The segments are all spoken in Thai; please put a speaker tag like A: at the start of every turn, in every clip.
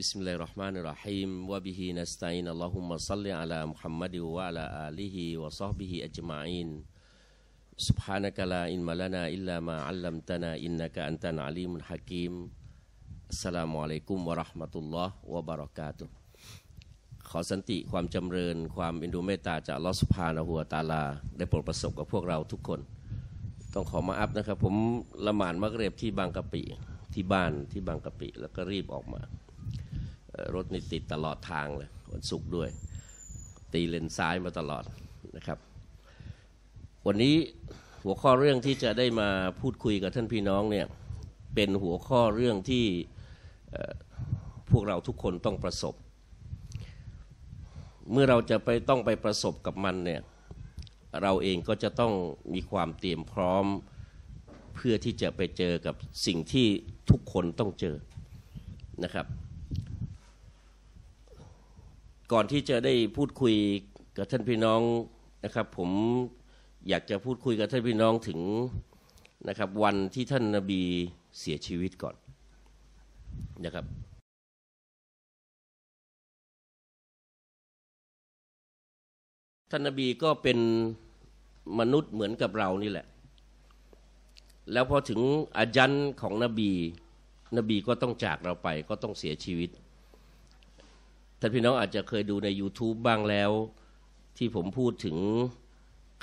A: بسم الله الرحمن الرحيم وبه نستعين اللهم صل على محمد وعلى آله وصحبه أجمعين سبحانك لا إ ل م لنا إلا ما علمتنا إنك أنت العليم الحكيم السلام عليكم ورحمة الله وبركاته ขอสันติความจำเริญความอินดูเมตตาจากลอสุภานะหัวตาลาได้โปรดประสบกับพวกเราทุกคน ต้องขอมาอัพนะครับผมละหมาดมักเร็บที่บางกะปิที่บ้านที่บางกะปิแล้วก็รีบออกมารถนี่ติดตลอดทางเลยวันศุกร์ด้วยตีเลนซ้ายมาตลอดนะครับ วันนี้หัวข้อเรื่องที่จะได้มาพูดคุยกับท่านพี่น้องเนี่ยเป็นหัวข้อเรื่องที่พวกเราทุกคนต้องประสบ เมื่อเราจะไปต้องไปประสบกับมันเนี่ย เราเองก็จะต้องมีความเตรียมพร้อม เพื่อที่จะไปเจอกับสิ่งที่ทุกคนต้องเจอนะครับก่อนที่จะได้พูดคุยกับท่านพี่น้องนะครับ ผมอยากจะพูดคุยกับท่านพี่น้องถึงนะครับวันที่ท่านนาบีเสียชีวิตก่อนนะครับ ท่านนาบีก็เป็นมนุษย์เหมือนกับเรานี่แหละ แล้วพอถึงอาจันของนบี นบีก็ต้องจากเราไปก็ต้องเสียชีวิตท่านพี่น้องอาจจะเคยดูใน YouTube บ้างแล้ว ที่ผมพูดถึง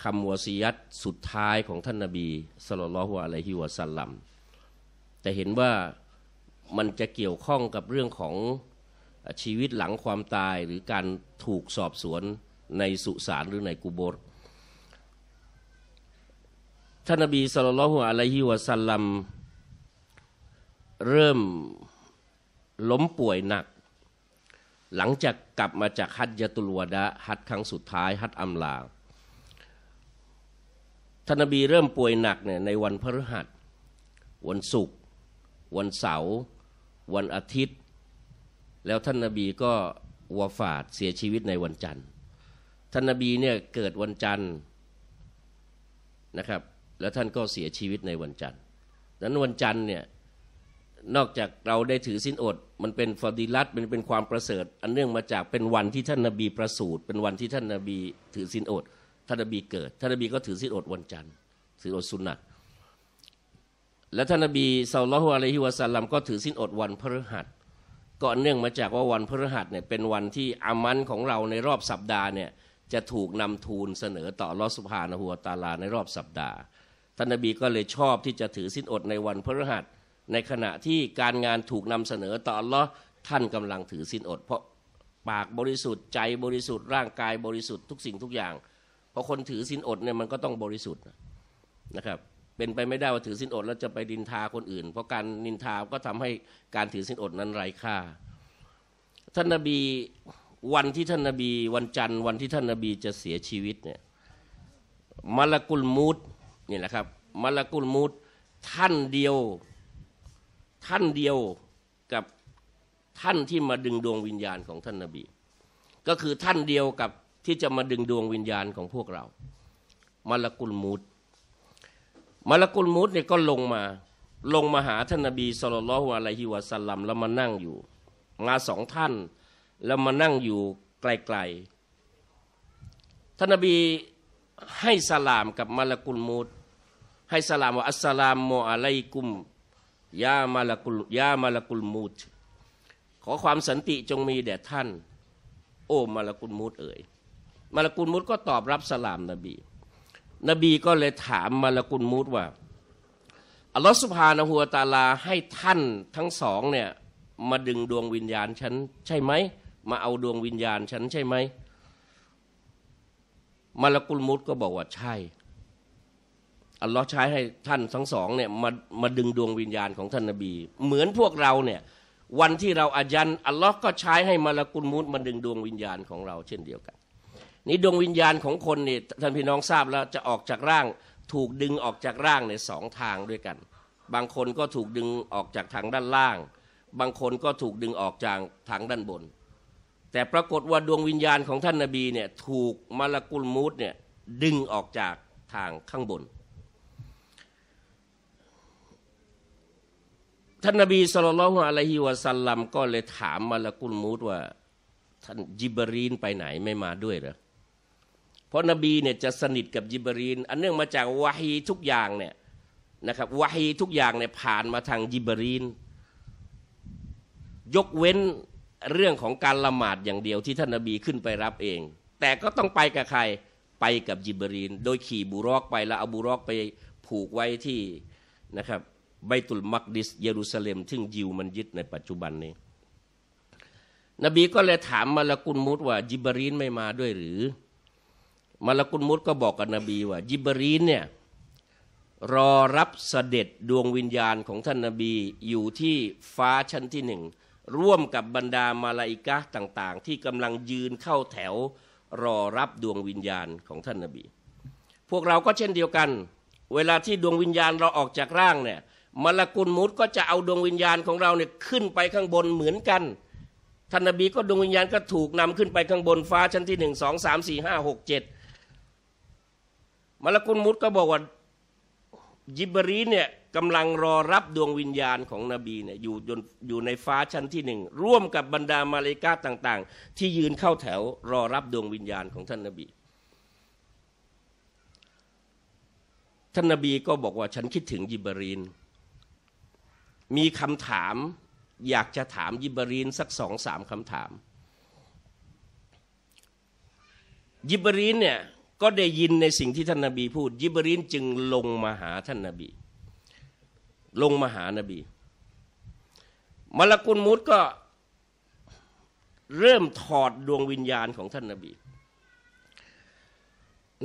A: คำวสียัตสุดท้ายของท่านนาบี สลลฮุอะลัยฮิวะสัลลัมแต่เห็นว่ามันจะเกี่ยวข้องกับเรื่องของชีวิตหลังความตายหรือการถูกสอบสวนในสุสานหรือในกุโบรท่านนบีสลลฮวาอะลัยฮิวะสัลลัมเริ่มล้มป่วยหนักหลังจากกลับมาจากฮัตยตุลวดะฮัตครั้งสุดท้ายฮัตอัมลาท่านนบีเริ่มป่วยหนักเนี่ยในวันพฤหัสวันศุกร์วันเสาร์วันอาทิตย์ แล้วท่านนบีก็วัวฝาดเสียชีวิตในวันจันทร์ท่านนบีเนี่ยเกิดวันจันทร์นะครับ แล้วท่านก็เสียชีวิตในวันจันทร์ดังนั้นวันจันทร์เนี่ยนอกจากเราได้ถือสินอด มันเป็นฟอดีลัตมันเป็นความประเสริฐอันเนื่องมาจากเป็นวันที่ท่านนบีประสูติเป็นวันที่ท่านนบีถือสินอดท่านนบีเกิดท่านนบีก็ถือสินอดวันจันทร์ถืออดสุนัตและท่านนบีสัลลัลอฮุอะลัยฮิวะสัลลัมก็ถือสินอดวันพฤหัสก็เนื่องมาจากว่าวันพฤหัสเนี่ยเป็นวันที่อามันของเราในรอบสัปดาห์เนี่ยจะถูกนำทูลเสนอต่อลอสุภานหัวตาลาในรอบสัปดาห์ท่านนบีก็เลยชอบที่จะถือสินอดในวันพฤหัสในขณะที่การงานถูกนำเสนอต่ออัลลอฮ์ท่านกำลังถือสินอด เพราะปากบริสุทธิ์ใจบริสุทธิ์ร่างกายบริสุทธิ์ทุกสิ่งทุกอย่าง เพราะคนถือสินอดเนี่ยมันก็ต้องบริสุทธิ์นะครับเป็นไปไม่ได้ว่าถือสินอด แล้วจะไปดินทาคนอื่น เพราะการนินทาก็ทำให้การถือสินอดนั้นไร้ค่าท่านนาบีวันที่ท่านนาบี วันจันทร์ วันที่ท่านนาบีจะเสียชีวิตเนี่ยมลกุลมูดนี่แหละครับมลกุลมูดท่านเดียวท่านเดียวกับท่านที่มาดึงดวงวิญญาณของท่านนาบี ก็คือท่านเดียวกับที่จะมาดึงดวงวิญญาณของพวกเรา มาลกุลมูดมาลกุลมูดเนี่ยก็ลงมาลงมาหาท่านนาบีสุลต่านละลัยฮิวะสัลลัมแล้วมานั่งอยู่มาสองท่าน แล้วมานั่งอยู่ไกลๆท่านนาบีให้สลามกับมาลกุลมูดให้สลามว่าอัสสลามโมอะลัยกุมยามาลกุลยามาลกุลมูดขอความสันติจงมีแด่ท่าน โอ้มาลกุลมูดเอ่ยมาลกุลมูดก็ตอบรับสลามนบี นบีก็เลยถามมาลกุลมูดว่าอัลลอฮฺสุบฮานะฮัวตาลาให้ท่านทั้งสองเนี่ยมาดึงดวงวิญญาณฉันใช่ไหมมาเอาดวงวิญญาณฉันใช่ไหมมาลกุลมูดก็บอกว่าใช่อัลลอฮ์ใช้ให้ท่านทั้งสองเนี่ยมามาดึงดวงวิญญาณของท่านนบี เหมือนพวกเราเนี่ยวันที่เราอายันอัลลอฮ์ก็ใช้ให้มาลากุลมูดมาดึงดวงวิญญาณของเราเช่นเดียวกัน นี่ดวงวิญญาณของคนเนี่ยท่านพี่น้องทราบแล้วจะออกจากร่างถูกดึงออกจากร่างในสองทางด้วยกัน บางคนก็ถูกดึงออกจากทางด้านล่าง บางคนก็ถูกดึงออกจากทางด้านบน แต่ปรากฏว่าดวงวิญญาณของท่านนาบีเนี่ยถูกมาลากุลมูดเนี่ยดึงออกจากทางข้างบนท่านนบีสุลต่านอะลัยฮิวะสัลลัมก็เลยถามมาละกุลมูดว่าท่านยิบรีนไปไหนไม่มาด้วยเหรอเพราะนบีเนี่ยจะสนิทกับยิบรีนอันเนื่องมาจากวะฮีทุกอย่างเนี่ยนะครับวะฮีทุกอย่างเนี่ยผ่านมาทางยิบรีนยกเว้นเรื่องของการละหมาดอย่างเดียวที่ท่านนบีขึ้นไปรับเอง แต่ก็ต้องไปกับ ใครไปกับยิบรีนโดยขี่บุรอกไปแล้วเอาบุรอกไปผูกไว้ที่นะครับไบตุลมักดิสเยรูซาเล็มซึ่งยิวมันยึดในปัจจุบันนี้ นบีก็เลยถามมาลกุลมุตว่าจิบรีนไม่มาด้วยหรือ มาลกุลมุตก็บอกกับนบีว่าจิบรีนเนี่ยรอรับเสด็จดวงวิญญาณของท่านนบีอยู่ที่ฟ้าชั้นที่หนึ่งร่วมกับบรรดามาลาอิกะต่าง ๆ ที่กำลังยืนเข้าแถวรอรับดวงวิญญาณของท่านนบี พวกเราก็เช่นเดียวกัน เวลาที่ดวงวิญญาณเราออกจากร่างเนี่ยมลกุลมูดก็จะเอาดวงวิญญาณของเราเนี่ยขึ้นไปข้างบนเหมือนกัน ท่านนบีก็ดวงวิญญาณก็ถูกนำขึ้นไปข้างบนฟ้าชั้นที่หนึ่งสองสามสี่ห้าหกเจ็ดมลกุลมุดก็บอกว่ายิบรีเนี่ยกำลังรอรับดวงวิญญาณของนบีเนี่ยอยู่อยู่ในฟ้าชั้นที่หนึ่งร่วมกับบรรดามาเลกาต่าง ๆ ที่ยืนเข้าแถวรอรับดวงวิญญาณของ ท่านนบี ท่านนบีก็บอกว่าฉันคิดถึงยิบรีนมีคำถามอยากจะถามยิบรีนสักสองสามคำถาม ยิบรีนเนี่ยก็ได้ยินในสิ่งที่ท่านนาบีพูดยิบรีนจึงลงมาหาท่านนาบี ลงมาหานาบี มลกุลมุตก็เริ่มถอดดวงวิญญาณของท่านนาบี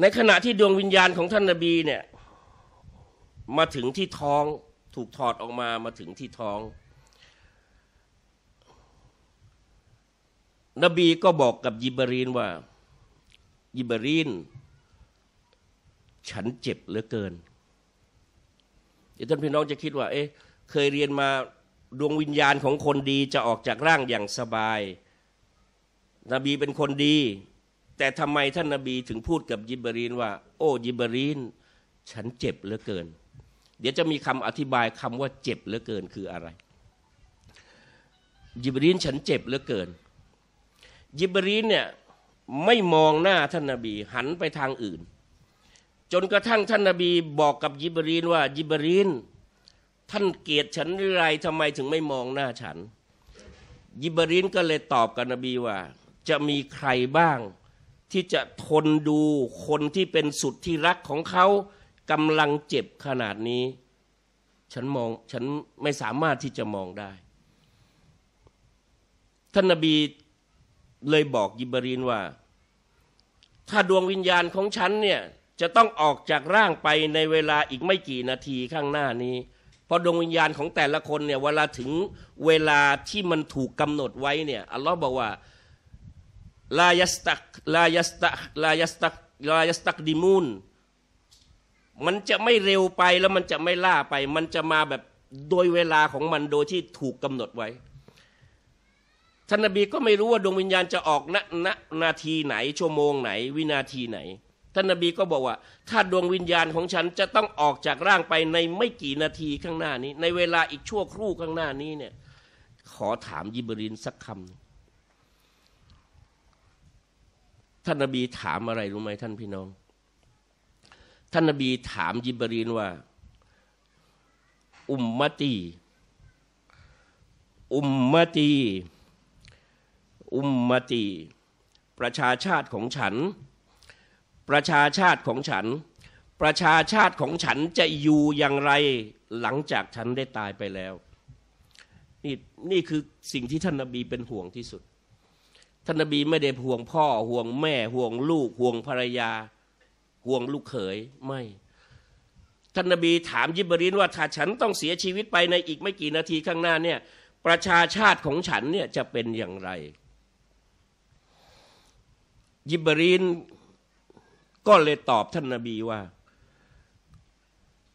A: ในขณะที่ดวงวิญญาณของท่านนาบีเนี่ยมาถึงที่ท้องถูกถอดออกมามาถึงที่ท้อง นบีก็บอกกับยิบรีนว่ายิบรีน ฉันเจ็บเหลือเกินเดี๋ยวท่านพี่น้องจะคิดว่าเอ๊ะเคยเรียนมาดวงวิญญาณของคนดี จะออกจากร่างอย่างสบาย นบีเป็นคนดี แต่ทำไมท่านนาบีถึงพูดกับยิบรีนว่าโอ้ยิบรีนฉันเจ็บเหลือเกินเดี๋ยวจะมีคำอธิบายคำว่าเจ็บเหลือเกินคืออะไรยิบรีนฉันเจ็บเหลือเกินยิบรีนเนี่ยไม่มองหน้าท่านนาบี หันไปทางอื่น จนกระทั่งท่านนาบีบอกกับยิบรีนว่ายิบรีนท่านเกลียดฉันหรือไรทำไมถึงไม่มองหน้าฉันยิบรีนก็เลยตอบกับนบีว่า จะมีใครบ้างที่จะทนดูคนที่เป็นสุดที่รักของเขากำลังเจ็บขนาดนี้ ฉันมองฉันไม่สามารถที่จะมองได้ ท่านนบีเลยบอกยิบรีนว่า ถ้าดวงวิญญาณของฉันเนี่ย จะต้องออกจากร่างไปในเวลาอีกไม่กี่นาทีข้างหน้านี้ เพราะดวงวิญญาณของแต่ละคนเนี่ย เวลาถึงเวลาที่มันถูกกำหนดไว้เนี่ย อัลลอฮ์บอกว่าลายสตักลายสตักลายสตักลายสตักดิมูนมันจะไม่เร็วไปแล้วมันจะไม่ล่าไป มันจะมาแบบโดยเวลาของมันโดยที่ถูกกำหนดไว้ท่านนบีก็ไม่รู้ว่าดวงวิญญาณจะออกณณนาทีไหน ชั่วโมง ไหน วินาทีไหนท่านนบีก็บอกว่าถ้าดวงวิญญาณของฉันจะต้องออกจากร่างไปในไม่กี่นาทีข้างหน้านี้ ในเวลาอีกชั่วครู่ข้างหน้านี้เนี่ยขอถามยิบรินสักคำท่านนบีถามอะไรรู้ไหมท่านพี่น้องท่านนบีถามยิบรีนว่า อุมมตีอุมมตีอุมมตีประชาชาติของฉัน ประชาชาติของฉัน ประชาชาติของฉันจะอยู่อย่างไรหลังจากฉันได้ตายไปแล้ว นี่นี่คือสิ่งที่ท่านนบีเป็นห่วงที่สุดท่านนบีไม่ได้ห่วงพ่อ ห่วงแม่ห่วงลูกห่วงภรรยาห่วงลูกเขย ไม่ ท่านนบีถามยิบรินว่าถ้าฉันต้องเสียชีวิตไปในอีกไม่กี่นาทีข้างหน้าเนี่ยประชาชาติของฉันเนี่ยจะเป็นอย่างไรยิบรินก็เลยตอบท่านนบีว่า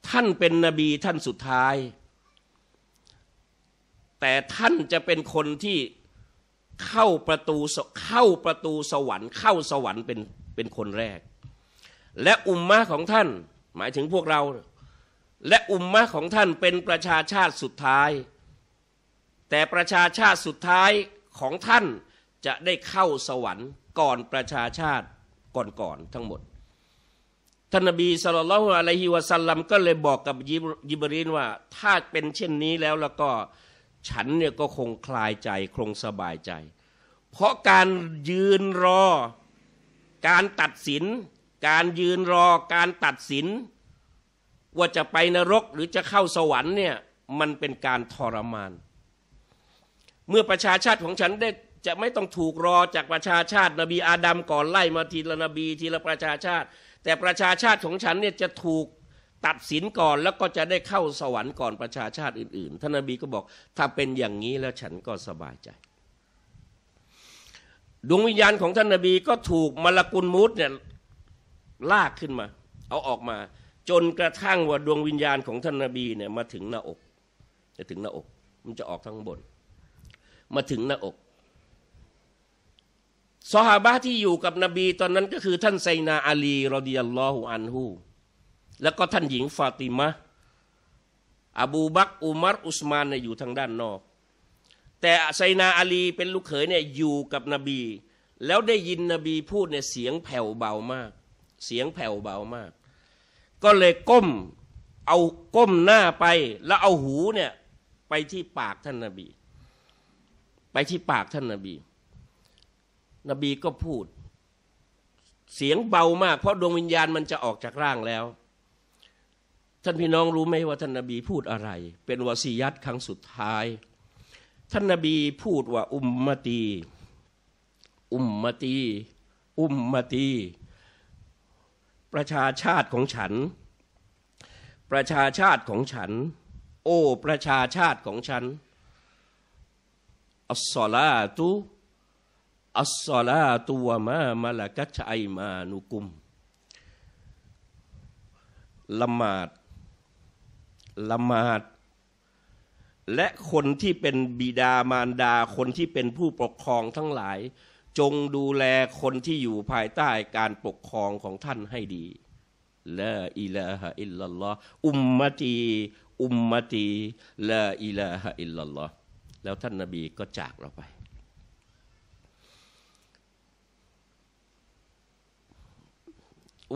A: ท่านเป็นนบีท่านสุดท้าย แต่ท่านจะเป็นคนที่เข้าประตูเข้าประตูสวรรค์ เข้าสวรรค์เป็นเป็นคนแรกและอุมมะของท่านหมายถึงพวกเรา และอุมมะของท่านเป็นประชาชาติสุดท้าย แต่ประชาชาติสุดท้ายของท่านจะได้เข้าสวรรค์ก่อนประชาชาติ ก่อนๆทั้งหมดท่านนบีสุลต่านอะลัยฮิวะซัลลัมก็เลยบอกกับยิบรีนว่า ถ้าเป็นเช่นนี้แล้วแล้วก็ฉันเนี่ยก็คงคลายใจ คงสบายใจ เพราะการยืนรอการตัดสินการยืนรอการตัดสิน ว่าจะไปนรก หรือจะเข้าสวรรค์เนี่ยมันเป็นการทรมาน เมื่อประชาชาติของฉันได้จะไม่ต้องถูกรอจากประชาชาติ นบีอาดัมก่อนไล่มาทีละนบีทีละประชาชาติ แต่ประชาชาติของฉันเนี่ยจะถูกตัดสินก่อนแล้วก็จะได้เข้าสวรรค์ก่อนประชาชาติอื่น ๆท่านนบีก็บอกถ้าเป็นอย่างนี้แล้วฉันก็สบายใจดวงวิญญาณของท่านนบีก็ถูกมลกุลมูตเนี่ยลากขึ้นมา เอาออกมา จนกระทั่งว่าดวงวิญญาณของท่านนาบีเนี่ยมาถึงหน้าอก จะถึงหน้าอก มันจะออกทางบน มาถึงหน้าอก สหาบะที่อยู่กับนบีตอนนั้นก็คือท่านไซนาอาลีรอดิยัลลอฮุอันฮู แล้วก็ท่านหญิงฟาติมะอบูบักอุมัรอุสมานเนี่ยอยู่ทางด้านนอก แต่ไซนาอาลีเป็นลูกเขยเนี่ยอยู่กับนบี แล้วได้ยินนบีพูดเนี่ยเสียงแผ่วเบามากเสียงแผ่วเบามาก ก็เลยก้มเอาก้มหน้าไป แล้วเอาหูเนี่ยไปที่ปากท่านนาบี ไปที่ปากท่านนาบี นบีก็พูด เสียงเบามาก เพราะดวงวิญญาณมันจะออกจากร่างแล้ว ท่านพี่น้องรู้ไหมว่าท่านนาบีพูดอะไร เป็นวสียัดครั้งสุดท้าย ท่านนาบีพูดว่าอุมมตี อุมมตี อุมมตีประชาชาติของฉัน ประชาชาติของฉัน โอ้ ประชาชาติของฉัน อัสซาลาตุอัสซาลาตุวะมามะละกัชไอมานุกุม ละหมาด ละหมาด และคนที่เป็นบิดามารดา คนที่เป็นผู้ปกครองทั้งหลายจงดูแลคนที่อยู่ภายใต้การปกครองของท่านให้ดีละอิลาฮะอิลลัลลอฮอุมมตี อุมมตีละอิลาฮะอิลลัลลอฮแล้วท่านนาบีก็จากเราไป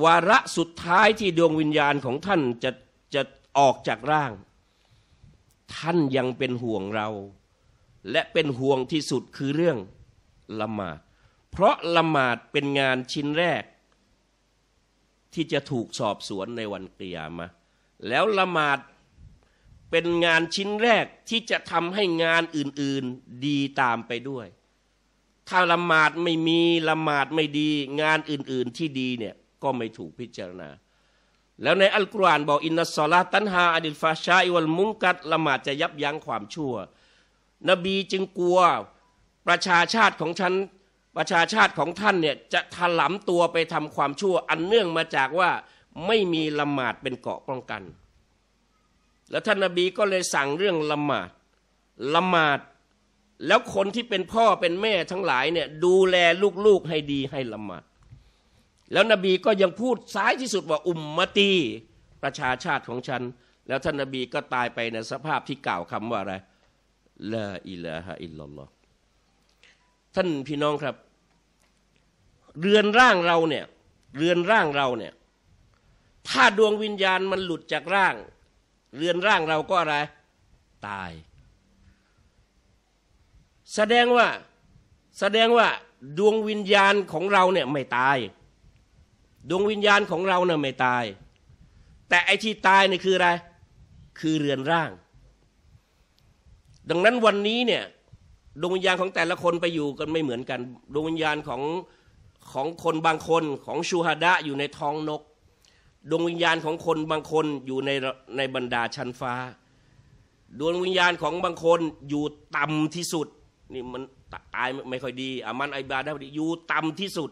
A: วาระสุดท้ายที่ดวงวิญญาณของท่านจะจะออกจากร่าง ท่านยังเป็นห่วงเรา และเป็นห่วงที่สุดคือเรื่องละหมาดเพราะละหมาดเป็นงานชิ้นแรก ที่จะถูกสอบสวนในวันเกียมะแล้วละหมาดเป็นงานชิ้นแรกที่จะทำให้งานอื่น ๆดีตามไปด้วย ถ้าละหมาดไม่มีละหมาดไม่ดี งานอื่น ๆที่ดีเนี่ย ก็ไม่ถูกพิจารณา แล้วในอัลกุรอานบอกอินนัสซาลาตันฮาอดิลฟาชาอิวัลมุงกัดละหมาดจะยับยั้งความชั่ว นบีจึงกลัวประชาชาติของฉันประชาชาติของท่านเนี่ยจะถลำตัวไปทำความชั่วอันเนื่องมาจากว่าไม่มีละหมาดเป็นเกาะป้องกัน แล้วท่านนบีก็เลยสั่งเรื่องละหมาดละหมาดแล้วคนที่เป็นพ่อเป็นแม่ทั้งหลายเนี่ยดูแลลูกๆให้ดีให้ละหมาดแล้วนบีก็ยังพูดซ้ายที่สุดว่าอุมมตีประชาชาติของฉัน แล้วท่านนบีก็ตายไปในสภาพที่กล่าวคำว่าอะไรละอิลาฮะอิลลัลลอฮ์ท่านพี่น้องครับ เรือนร่างเราเนี่ยเรือนร่างเราเนี่ย ถ้าดวงวิญญาณมันหลุดจากร่าง เรือนร่างเราก็อะไรตาย แสดงว่าแสดงว่าดวงวิญญาณของเราเนี่ยไม่ตาย ดวงวิญญาณของเราเนี่ยไม่ตาย แต่ไอที่ตายเนี่ยคืออะไร คือเรือนร่าง ดังนั้นวันนี้เนี่ยดวงวิญญาณของแต่ละคนไปอยู่กันไม่เหมือนกัน ดวงวิญญาณของของคนบางคนของชูฮาดะอยู่ในท้องนก ดวงวิญญาณของคนบางคนอยู่ในในบรรดาชั้นฟ้า ดวงวิญญาณของบางคนอยู่ต่ำที่สุดนี่มันตายไม่ค่อยดีอามันไอบาได้อยู่ต่ำที่สุด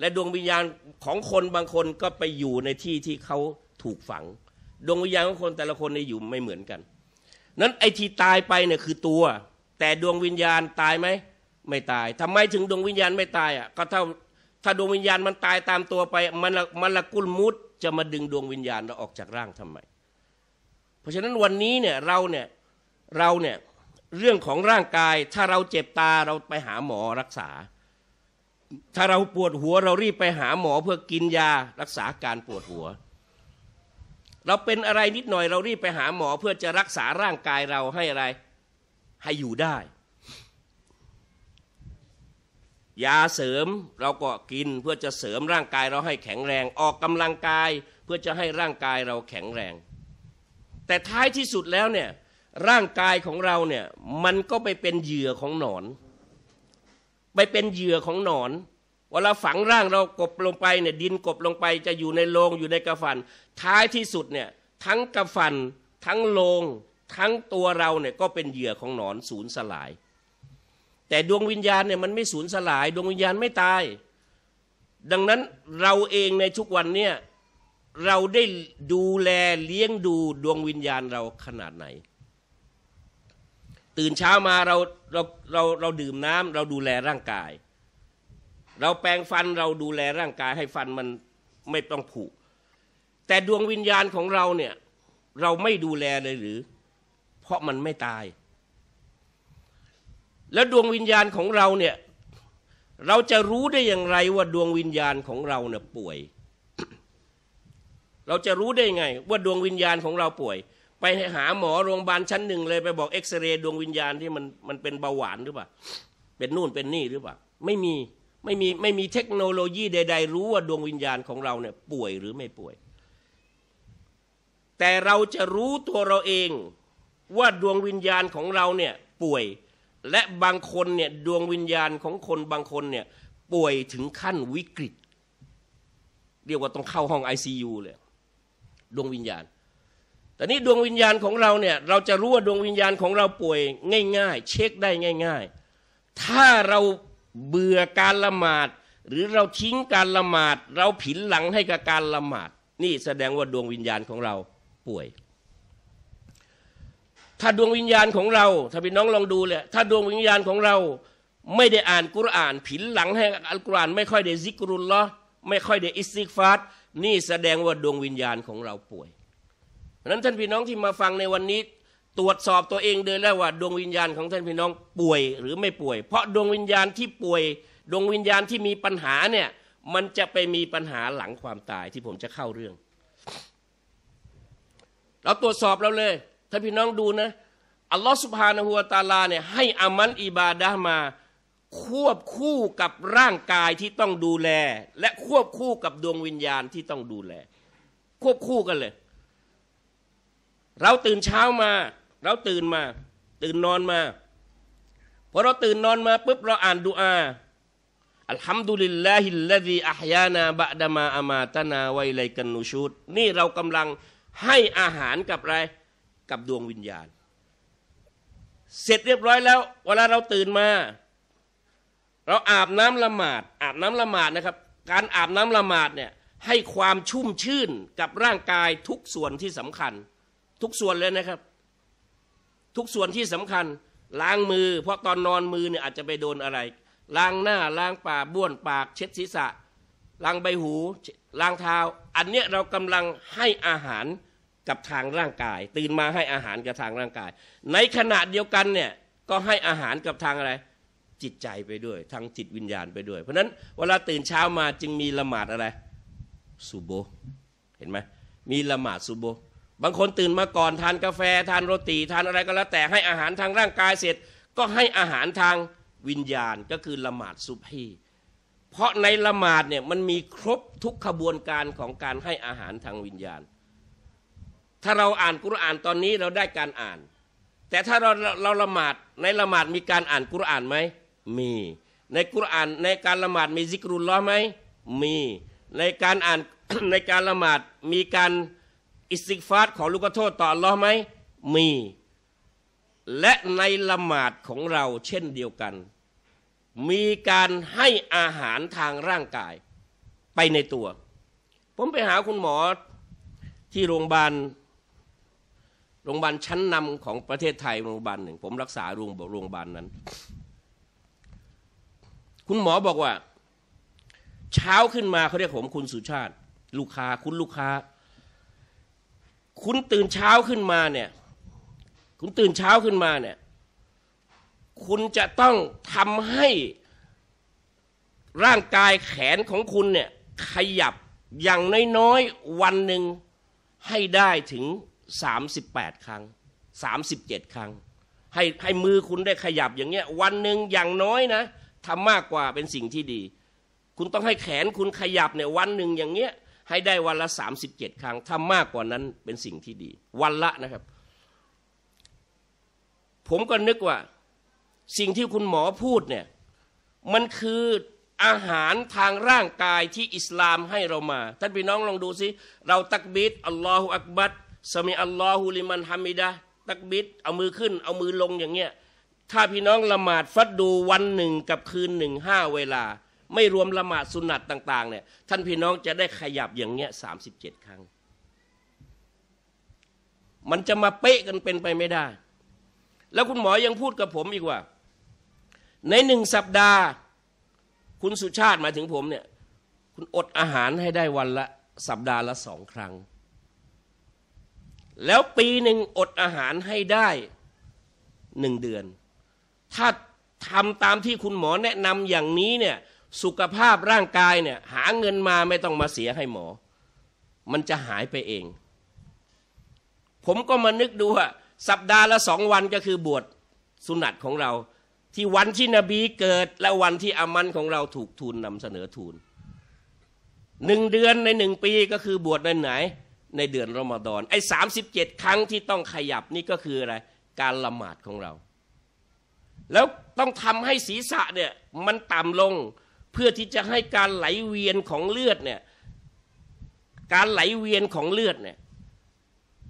A: และดวงวิญญาณของคนบางคนก็ไปอยู่ในที่ที่เขาถูกฝัง ดวงวิญญาณของคนแต่ละคนในี่อยู่ไม่เหมือนกันนั้นไอที่ตายไปเนี่ยคือตัวแต่ดวงวิญญาณตายไหมไม่ตาย ทำไมถึงดวงวิญญาณไม่ตายอ่ะก็เท่าถ้าดวงวิญญาณมันตายตามตัวไปมันมันละกุลมุดจะมาดึงดวงวิญญาณเราออกจากร่างทำไมเพราะฉะนั้นวันนี้เนี่ยเราเนี่ยเราเนี่ยเรื่องของร่างกายถ้าเราเจ็บตาเราไปหาหมอรักษา ถ้าเราปวดหัวเรารีบไปหาหมอเพื่อกินยา รักษาการปวดหัว เราเป็นอะไรนิดหน่อยเรารีบไปหาหมอ เพื่อจะรักษาร่างกายเราให้อะไรให้อยู่ได้ ยาเสริมเราก็กินเพื่อจะเสริมร่างกายเราให้แข็งแรง ออกกำลังกายเพื่อจะให้ร่างกายเราแข็งแรง แต่ท้ายที่สุดแล้วเนี่ยร่างกายของเราเนี่ยมันก็ไปเป็นเหยื่อของหนอน ไปเป็นเหยื่อของหนอน เวลาฝังร่างเรากบลงไปเนี่ยดินกบลงไป จะอยู่ในโลง อยู่ในกระฟัน ท้ายที่สุดเนี่ยทั้งกระฟันทั้งโลงทั้งตัวเราเนี่ยก็เป็นเหยื่อของหนอนสูญสลาย แต่ดวงวิญญาณเนี่ยมันไม่สูญสลาย ดวงวิญญาณไม่ตาย ดังนั้นเราเองในทุกวันเนี่ยเราได้ดูแลเลี้ยงดูดวงวิญญาณเราขนาดไหน ตื่นเช้ามาเราเราเราเราดื่มน้ำเราดูแลร่างกาย เราแปรงฟันเราดูแลร่างกายให้ฟันมันไม่ต้องผุ แต่ดวงวิญญาณของเราเนี่ยเราไม่ดูแลเลยหรือเพราะมันไม่ตาย แล้วดวงวิญญาณของเราเนี่ย เราจะรู้ได้อย่างไรว่าดวงวิญญาณของเราเนี่ยป่วย เราจะรู้ได้ไงว่าดวงวิญญาณของเราป่วย ไปหาหมอโรงพยาบาลชั้นหนึ่งเลยไปบอกเอ็กซเรย์ดวงวิญญาณที่มันมันเป็นเบาหวานหรือเปล่า เป็นนู่นเป็นนี่หรือเปล่า ไม่มี ไม่มี ไม่มีเทคโนโลยีใดๆรู้ว่าดวงวิญญาณของเราเนี่ยป่วยหรือไม่ป่วย แต่เราจะรู้ตัวเราเองว่าดวงวิญญาณของเราเนี่ยป่วยและบางคนเนี่ยดวงวิญญาณของคนบางคนเนี่ยป่วยถึงขั้นวิกฤต เรียกว่าต้องเข้าห้อง ICU เลย ดวงวิญญาณ แต่นี้ดวงวิญญาณของเราเนี่ยเราจะรู้ว่าดวงวิญญาณของเราป่วยง่าย ๆ เช็คได้ง่าย ๆ ถ้าเราเบื่อการละหมาด หรือเราทิ้งการละหมาด เราผินหลังให้กับการละหมาด นี่แสดงว่าดวงวิญญาณของเราป่วยถ้าดวงวิญญาณของเรา ถ้าพี่น้องลองดูเลย ถ้าดวงวิญญาณของเราไม่ได้อ่านกุรอานผินหลังให้อัลกุรอานไม่ค่อยได้ซิกรุลละไม่ค่อยได้อิสติกฟาตนี่แสดงว่าดวงวิญญาณของเราป่วยเพราะนั้นท่านพี่น้องที่มาฟังในวันนี้ ตรวจสอบตัวเองเดินแล้วว่าดวงวิญญาณของท่านพี่น้องป่วยหรือไม่ป่วย เพราะดวงวิญญาณที่ป่วยดวงวิญญาณที่มีปัญหาเนี่ยมันจะไปมีปัญหาหลังความตายที่ผมจะเข้าเรื่อง เราตรวจสอบเราเลยถ้าพี่น้องดูนะ อัลลอฮ์สุบฮานะฮัวตาลาเนี่ยให้อามัน อิบาดะมา ควบคู่กับร่างกายที่ต้องดูแล และควบคู่กับดวงวิญญาณที่ต้องดูแล ควบคู่กันเลย เราตื่นเช้ามา เราตื่นมา ตื่นนอนมาพอเราตื่นนอนมาปุ๊บ เราอ่านดูอาอัลฮัมดุลิลลาฮิลลาดีอัฮยานาบะดามาอามาตนาไวไลกันนูชุดนี่เรากำลังให้อาหารกับอะไรกับดวงวิญญาณ เสร็จเรียบร้อยแล้ว เวลาเราตื่นมา เราอาบน้ำละหมาด อาบน้ำละหมาดนะครับ การอาบน้ำละหมาดเนี่ยให้ความชุ่มชื่นกับร่างกายทุกส่วนที่สำคัญ ทุกส่วนเลยนะครับ ทุกส่วนที่สำคัญ ล้างมือ เพราะตอนนอนมือเนี่ยอาจจะไปโดนอะไรล้างหน้าล้างปากบ้วนปากเช็ดศีรษะล้างใบหูล้างเท้าอันเนี้ยเรากำลังให้อาหารกับทางร่างกายตื่นมาให้อาหารกับทางร่างกาย ในขณะเดียวกันเนี่ยก็ให้อาหารกับทางอะไร จิตใจไปด้วย ทางจิตวิญญาณไปด้วยเพราะนั้นเวลาตื่นเช้ามาจึงมีละหมาดอะไรสุโบเห็นไหม มีละหมาดสุโบ บางคนตื่นมาก่อนทานกาแฟทานโรตีทานอะไรก็แล้วแต่ให้อาหารทางร่างกายเสร็จก็ให้อาหารทางวิญญาณก็คือละหมาดซุบฮีเพราะในละหมาดเนี่ยมันมีครบทุกขบวนการของการให้อาหารทางวิญญาณถ้าเราอ่านกุรอานตอนนี้เราได้การอ่าน แต่ถ้าเราเราละหมาดในละหมาดมีการอ่านกุรอานไหมมีในกุรอานในการละหมาดมีซิกรุลล้อไหมมีในการอ่านในการละหมาดมีการอิสติกฟาดของลูกโทษต่อล้อไหม มี และในละหมาดของเราเช่นเดียวกัน มีการให้อาหารทางร่างกายไปในตัว ผมไปหาคุณหมอที่โรงพยาบาลโรงพยาบาลชั้นนำของประเทศไทยโรงพยาบาลหนึ่งผมรักษาโรงพยาบาลนั้น คุณหมอบอกว่าเช้าขึ้นมาเขาเรียกผมคุณสุชาติลูกค้าคุณลูกค้า คุณตื่นเช้าขึ้นมาเนี่ยคุณตื่นเช้าขึ้นมาเนี่ยคุณจะต้องทำให้ร่างกายแขนของคุณเนี่ยขยับอย่างน้อยๆ วันหนึ่งให้ได้ถึง38 ครั้ง 37 ครั้งให้ให้มือคุณได้ขยับอย่างเงี้ย วันหนึ่งอย่างน้อยนะทำมากกว่าเป็นสิ่งที่ดี คุณต้องให้แขนคุณขยับเนี่ยวันหนึ่งอย่างเงี้ย ให้ได้วันละ 37 ครั้งทำามากกว่านั้นเป็นสิ่งที่ดี วันละนะครับ ผมก็นึกว่าสิ่งที่คุณหมอพูดเนี่ยมันคืออาหารทางร่างกายที่อิสลามให้เรามา ท่านพี่น้องลองดูสิ เราตักบิดอัลลอฮฺอักบัตสมิอัลลอฮุลิมันฮามิดะตักบิดเอามือขึ้น เอามือลงอย่างเงี้ยถ้าพี่น้องละหมาดฟัดดูวันหนึ่งกับคืนหนึ่งห้าเวลา ไม่รวมละหมาดสุนัตต่าง ๆเนี่ยท่านพี่น้องจะได้ขยับอย่างเงี้ยสามสิบเจ็ดครั้ง มันจะมาเป๊ะกันเป็นไปไม่ได้ แล้วคุณหมอยังพูดกับผมอีกว่า ในหนึ่งสัปดาห์ คุณสุชาติมาถึงผมเนี่ยคุณอดอาหารให้ได้วันละสัปดาห์ละสองครั้งแล้วปีหนึ่งอดอาหารให้ได้หนึ่งเดือน ถ้าทำตามที่คุณหมอแนะนำอย่างนี้เนี่ยสุขภาพร่างกายเนี่ยหาเงินมาไม่ต้องมาเสียให้หมอ มันจะหายไปเอง ผมก็มานึกดูว่าสัปดาห์ละสองวันก็คือบวชสุนัตของเรา ที่วันที่นบีเกิดและวันที่อามันของเราถูกทูลนำเสนอทูลหนึ่งเดือนในหนึ่งปีก็คือบวชในไหนในเดือนรอมฎอนไอ้สาครั้งที่ต้องขยับนี่ก็คืออะไรการละหมาดของเรา แล้วต้องทำให้ศีรษะเนี่ยมันต่ำลงเพื่อที่จะให้การไหลเวียนของเลือดเนี่ยการไหลเวียนของเลือดเนี่ย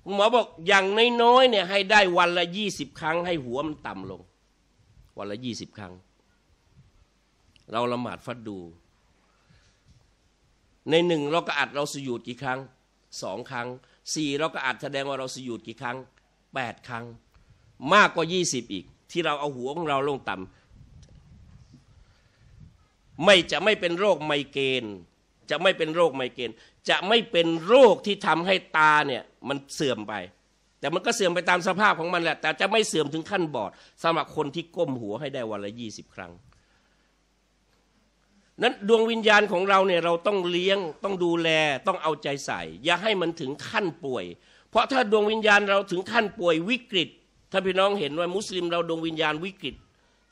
A: คุณหมอบอกอย่างน้อยๆเนี่ยให้ได้วันละยี่สิบครั้งให้หัวมันต่ำลง วันละยี่สิบครั้ง เราละหมาดฟัดดู ในหนึ่งเราก็อัดเราสยุดกี่ครั้งสองครั้งสี่เราก็อาจแสดงว่าเราสยุดกี่ครั้งแปดครั้ง มากกว่ายี่สิบอีก ที่เราเอา หัวของเราลงต่ำไม่จะไม่เป็นโรคไมเกรนจะไม่เป็นโรคไมเกรนจะไม่เป็นโรคที่ทำให้ตาเนี่ยมันเสื่อมไป แต่มันก็เสื่อมไปตามสภาพของมันแหละ แต่จะไม่เสื่อมถึงขั้นบอดสำหรับคนที่ก้มหัวให้ได้วันละยี่สิบครั้งนั้นดวงวิญญาณของเราเนี่ยเราต้องเลี้ยงต้องดูแลต้องเอาใจใส่อย่าให้มันถึงขั้นป่วย เพราะถ้าดวงวิญญาณเราถึงขั้นป่วยวิกฤต ถ้าพี่น้องเห็นว่ามุสลิมเราดวงวิญญาณวิกฤต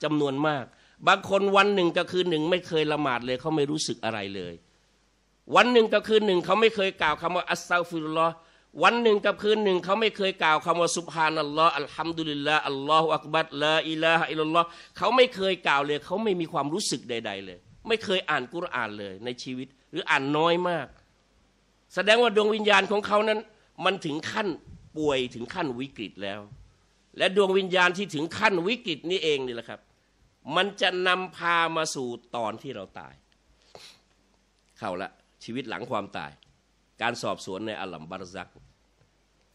A: จำนวนมาก บางคนวันหนึ่งกับคืนหนึ่งไม่เคยละหมาดเลย เขาไม่รู้สึกอะไรเลย วันหนึ่งกับคืนหนึ่ง เขาไม่เคยกล่าวคำว่าอัสซาฟิุลลอห์วันหนึ่งกับคืนหนึ่งเขาไม่เคยกล่าวคำว่าสุบฮานัลลอฮ์อัลฮัมดุลิลลาห์อัลลอฮฺอักบัดละอิลาฮะอิลลอฮ์เขาไม่เคยกล่าวเลยเขาไม่มีความรู้สึกใด ๆ เลยไม่เคยอ่านกุรอานเลยในชีวิตหรืออ่านน้อยมาก แสดงว่าดวงวิญญาณของเขานั้น มันถึงขั้นป่วยถึงขั้นวิกฤตแล้ว และดวงวิญญาณที่ถึงขั้นวิกฤตนี่เองนี่แหละครับมันจะนำพามาสู่ตอนที่เราตายเข้าละชีวิตหลังความตาย การสอบสวนในอัลลัมบารซัก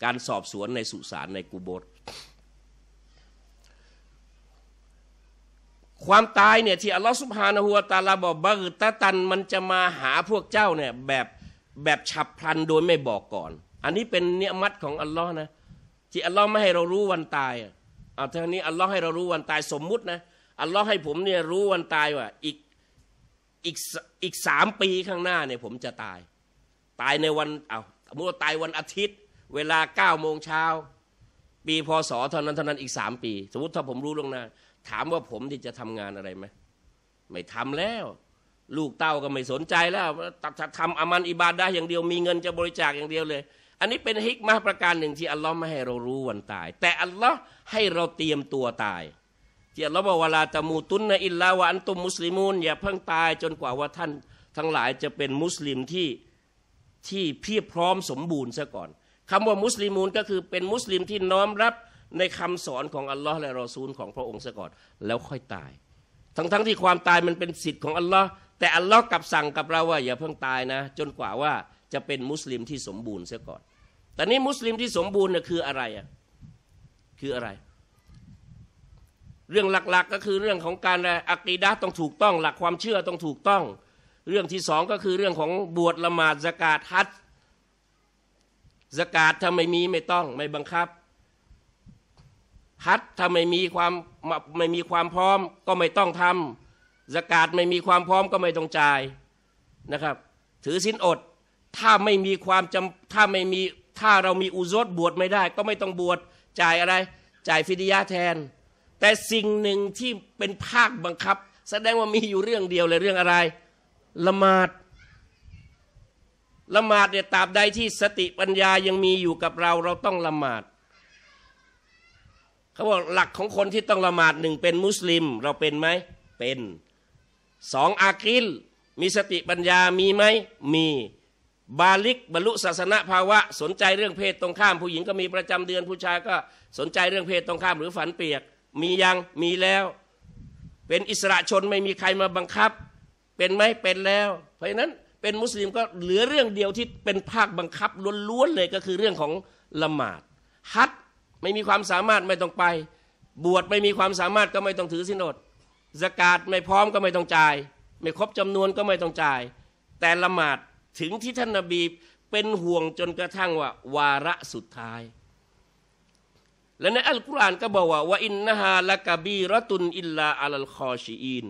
A: การสอบสวนในสุสานในกูโบตความตายเนี่ยที่อัลลอฮฺสุบฮานาหัวตาลาบอกบาตะตันมันจะมาหาพวกเจ้าเนี่ยแบบแบบฉับพลันโดยไม่บอกก่อน อันนี้เป็นเนื้อมัดของอัลลอฮ์นะ ที่อัลลอฮ์ไม่ให้เรารู้วันตายเอาทานี้อัลลอฮ์ให้เรารู้วันตายสมมุตินะอัลลอฮ์ให้ผมเนี่ยรู้วันตายว่าอีกอีกอีกสามปีข้างหน้าเนี่ยผมจะตาย ตายในวันเอาสมมติว่าตายวันอาทิตย์ เวลาเก้าโมงเช้าปีพศเท่านั้นเท่านั้นอีกสามปี สมมติถ้าผมรู้ล่วงหน้าถามว่าผมที่จะทำงานอะไรไหมไม่ทำแล้ว ลูกเต้าก็ไม่สนใจแล้วทำอามันอิบาดได้อย่างเดียวมีเงินจะบริจาคอย่างเดียวเลย อันนี้เป็นฮิกมาประการหนึ่งที่ อัลลอฮ์ไม่ให้เรารู้วันตาย แต่อัลลอฮ์ให้เราเตรียมตัวตายที่อัลลอฮ์บอกเวลาตะมูตุนนะอิลลาวันตุมมุสลิมูนอย่าเพิ่งตายจนกว่าว่าท่าน ทั้งหลายจะเป็นมุสลิมที่ที่เพียบพร้อมสมบูรณ์ซะก่อนคำว่ามุสลิมูนก็คือ เป็นมุสลิมที่น้อมรับในคำสอนของอัลลอฮ์และรอซูลของพระองค์ซะก่อนแล้วค่อยตาย ทั้งๆทที่ความตายมันเป็นสิทธิ์ของอัลลอฮ์แต่อัลลอฮ์กลับสั่งกับเราว่าอย่าเพิ่งตายนะ จนกว่าว่าจะเป็นมุสลิมที่สมบูรณ์ซะก่อนแต่นี้มุสลิมที่สมบูรณ์น่ยคืออะไรอ่ะคืออะไร เรื่องหลักๆก็คือเรื่องของการอะะกีดะต้องถูกต้อง หลักความเชื่อต้องถูกต้อง เรื่องที่สองก็คือเรื่องของบวชละหมาดสกาดฮัจสกาดถ้าไม่มีไม่ต้องไม่บังคับฮัตถ้าไม่มีความไม่มีความพร้อมก็ไม่ต้องทำสกาดไม่มีความพร้อมก็ไม่ต้องจ่ายนะครับ ถือสินอดถ้าไม่มีความจำถ้าไม่มีถ้าเรามีอุโซดบวชไม่ได้ ก็ไม่ต้องบวชจ่ายอะไร จ่ายฟิดียาแทน แต่สิ่งหนึ่งที่เป็นภาคบังคับ แสดงว่ามีอยู่เรื่องเดียวเลยเรื่องอะไร ละหมาด ละหมาดเนี่ยตราบใดที่สติปัญญายังมีอยู่กับเราเราต้องละหมาดเขาบอกหลักของคนที่ต้องละหมาดหนึ่งเป็นมุสลิมเราเป็นไหมเป็นสองอากิล มีสติปัญญามีไหมมีบาลิกบรรลุศาสนาภาวะสนใจเรื่องเพศตรงข้ามผู้หญิงก็มีประจำเดือน ผู้ชายก็สนใจเรื่องเพศตรงข้ามหรือฝันเปียกมียังมีแล้ว เป็นอิสระชนไม่มีใครมาบังคับ เป็นไหมเป็นแล้ว เพราะะนั้นเป็นมุสลิมก็เหลือเรื่องเดียวที่เป็นภาคบังคับล้วนๆเลยก็คือเรื่องของละหมาดฮัตไม่มีความสามารถไม่ต้องไป บวชไม่มีความสามารถก็ไม่ต้องถือสินอดสกาดไม่พร้อมก็ไม่ต้องจ่าย ไม่ครบจำนวนก็ไม่ต้องจ่าย แต่ละหมาดถึงที่ท่านนบีเป็นห่วงจนกระทั่งว่า วาระสุดท้าย และในอัลกุรอานก็บอกว่าว่าอินนาฮาละกบีรตุนอิลลาอัลคอชีอิน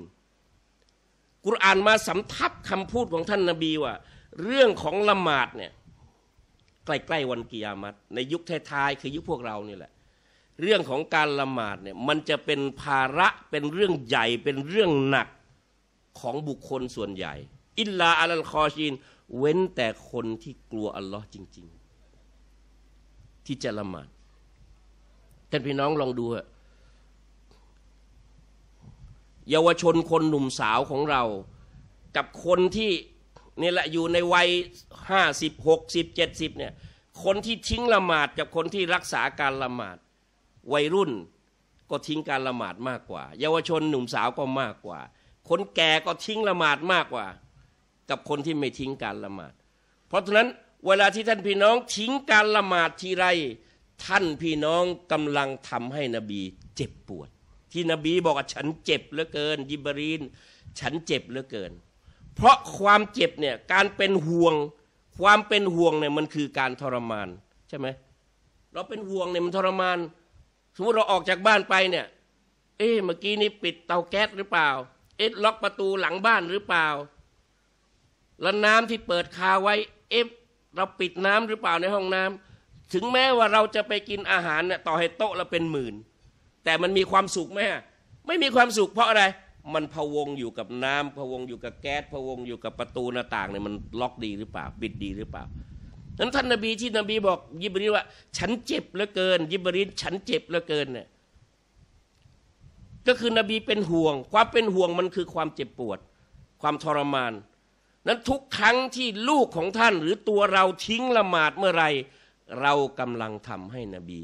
A: กุรอานมาสำทับคำพูดของท่านนบีว่า เรื่องของละหมาดเนี่ยใกล้ๆวันกิยามัตในยุคท้ายๆคือยุคพวกเราเนี่แหละ เรื่องของการละหมาดเนี่ยมันจะเป็นภาระเป็นเรื่องใหญ่ เป็นเรื่องหนักของบุคคลส่วนใหญ่ อิลลาอัลลคอชีนเว้นแต่คนที่กลัวอัลลอฮ์จริงๆ ที่จะละหมาด ท่านพี่น้องลองดูเยาวชนคนหนุ่มสาวของเรากับคนที่นี่แหละอยู่ในวัยห้าสิบหกสิบเจ็ดสิบเนี่ยคนที่ทิ้งละหมาดกับคนที่รักษาการละหมาด วัยรุ่นก็ทิ้งการละหมาดมากกว่า เยาวชนหนุ่มสาวก็มากกว่า คนแก่ก็ทิ้งละหมาดมากกว่ากับคนที่ไม่ทิ้งการละหมาด เพราะฉะนั้นเวลาที่ท่านพี่น้องทิ้งการละหมาดทีไร ท่านพี่น้องกำลังทำให้นบีเจ็บปวด ที่นบีบอกว่าฉันเจ็บเหลือเกินยิบรีนฉันเจ็บเหลือเกินเพราะความเจ็บเนี่ยการเป็นห่วง ความเป็นห่วงเนี่ยมันคือการทรมานใช่ไหมเราเป็นห่วงเนี่ยมันทรมาน สมมติเราออกจากบ้านไปเนี่ย เอ๊ะเมื่อกี้นี้ปิดเตาแก๊สหรือเปล่า เอ๊ะล็อกประตูหลังบ้านหรือเปล่า แล้วน้ำที่เปิดคาไว้ เอ๊ะเราปิดน้ำหรือเปล่าในห้องน้ำ ถึงแม้ว่าเราจะไปกินอาหารเนี่ยต่อให้โต๊ะเราเป็นหมื่น แต่มันมีความสุขไหมไม่มีความสุขเพราะอะไรมันพวงอยู่กับน้ำพวงอยู่กับแก๊สพวงอยู่กับประตูหน้าต่างเนี่ยมันล็อกดีหรือเปล่า ปิดดีหรือเปล่า นั้นท่านนบีที่นบีบอกยิบรีว่า ฉันเจ็บเหลือเกินยิบรีฉันเจ็บเหลือเกินเนี่ย ก็คือนบีเป็นห่วง ความเป็นห่วงมันคือความเจ็บปวด ความทรมาน นั้นทุกครั้งที่ลูกของท่าน หรือตัวเราทิ้งละหมาดเมื่อไรเรากำลังทำให้นบี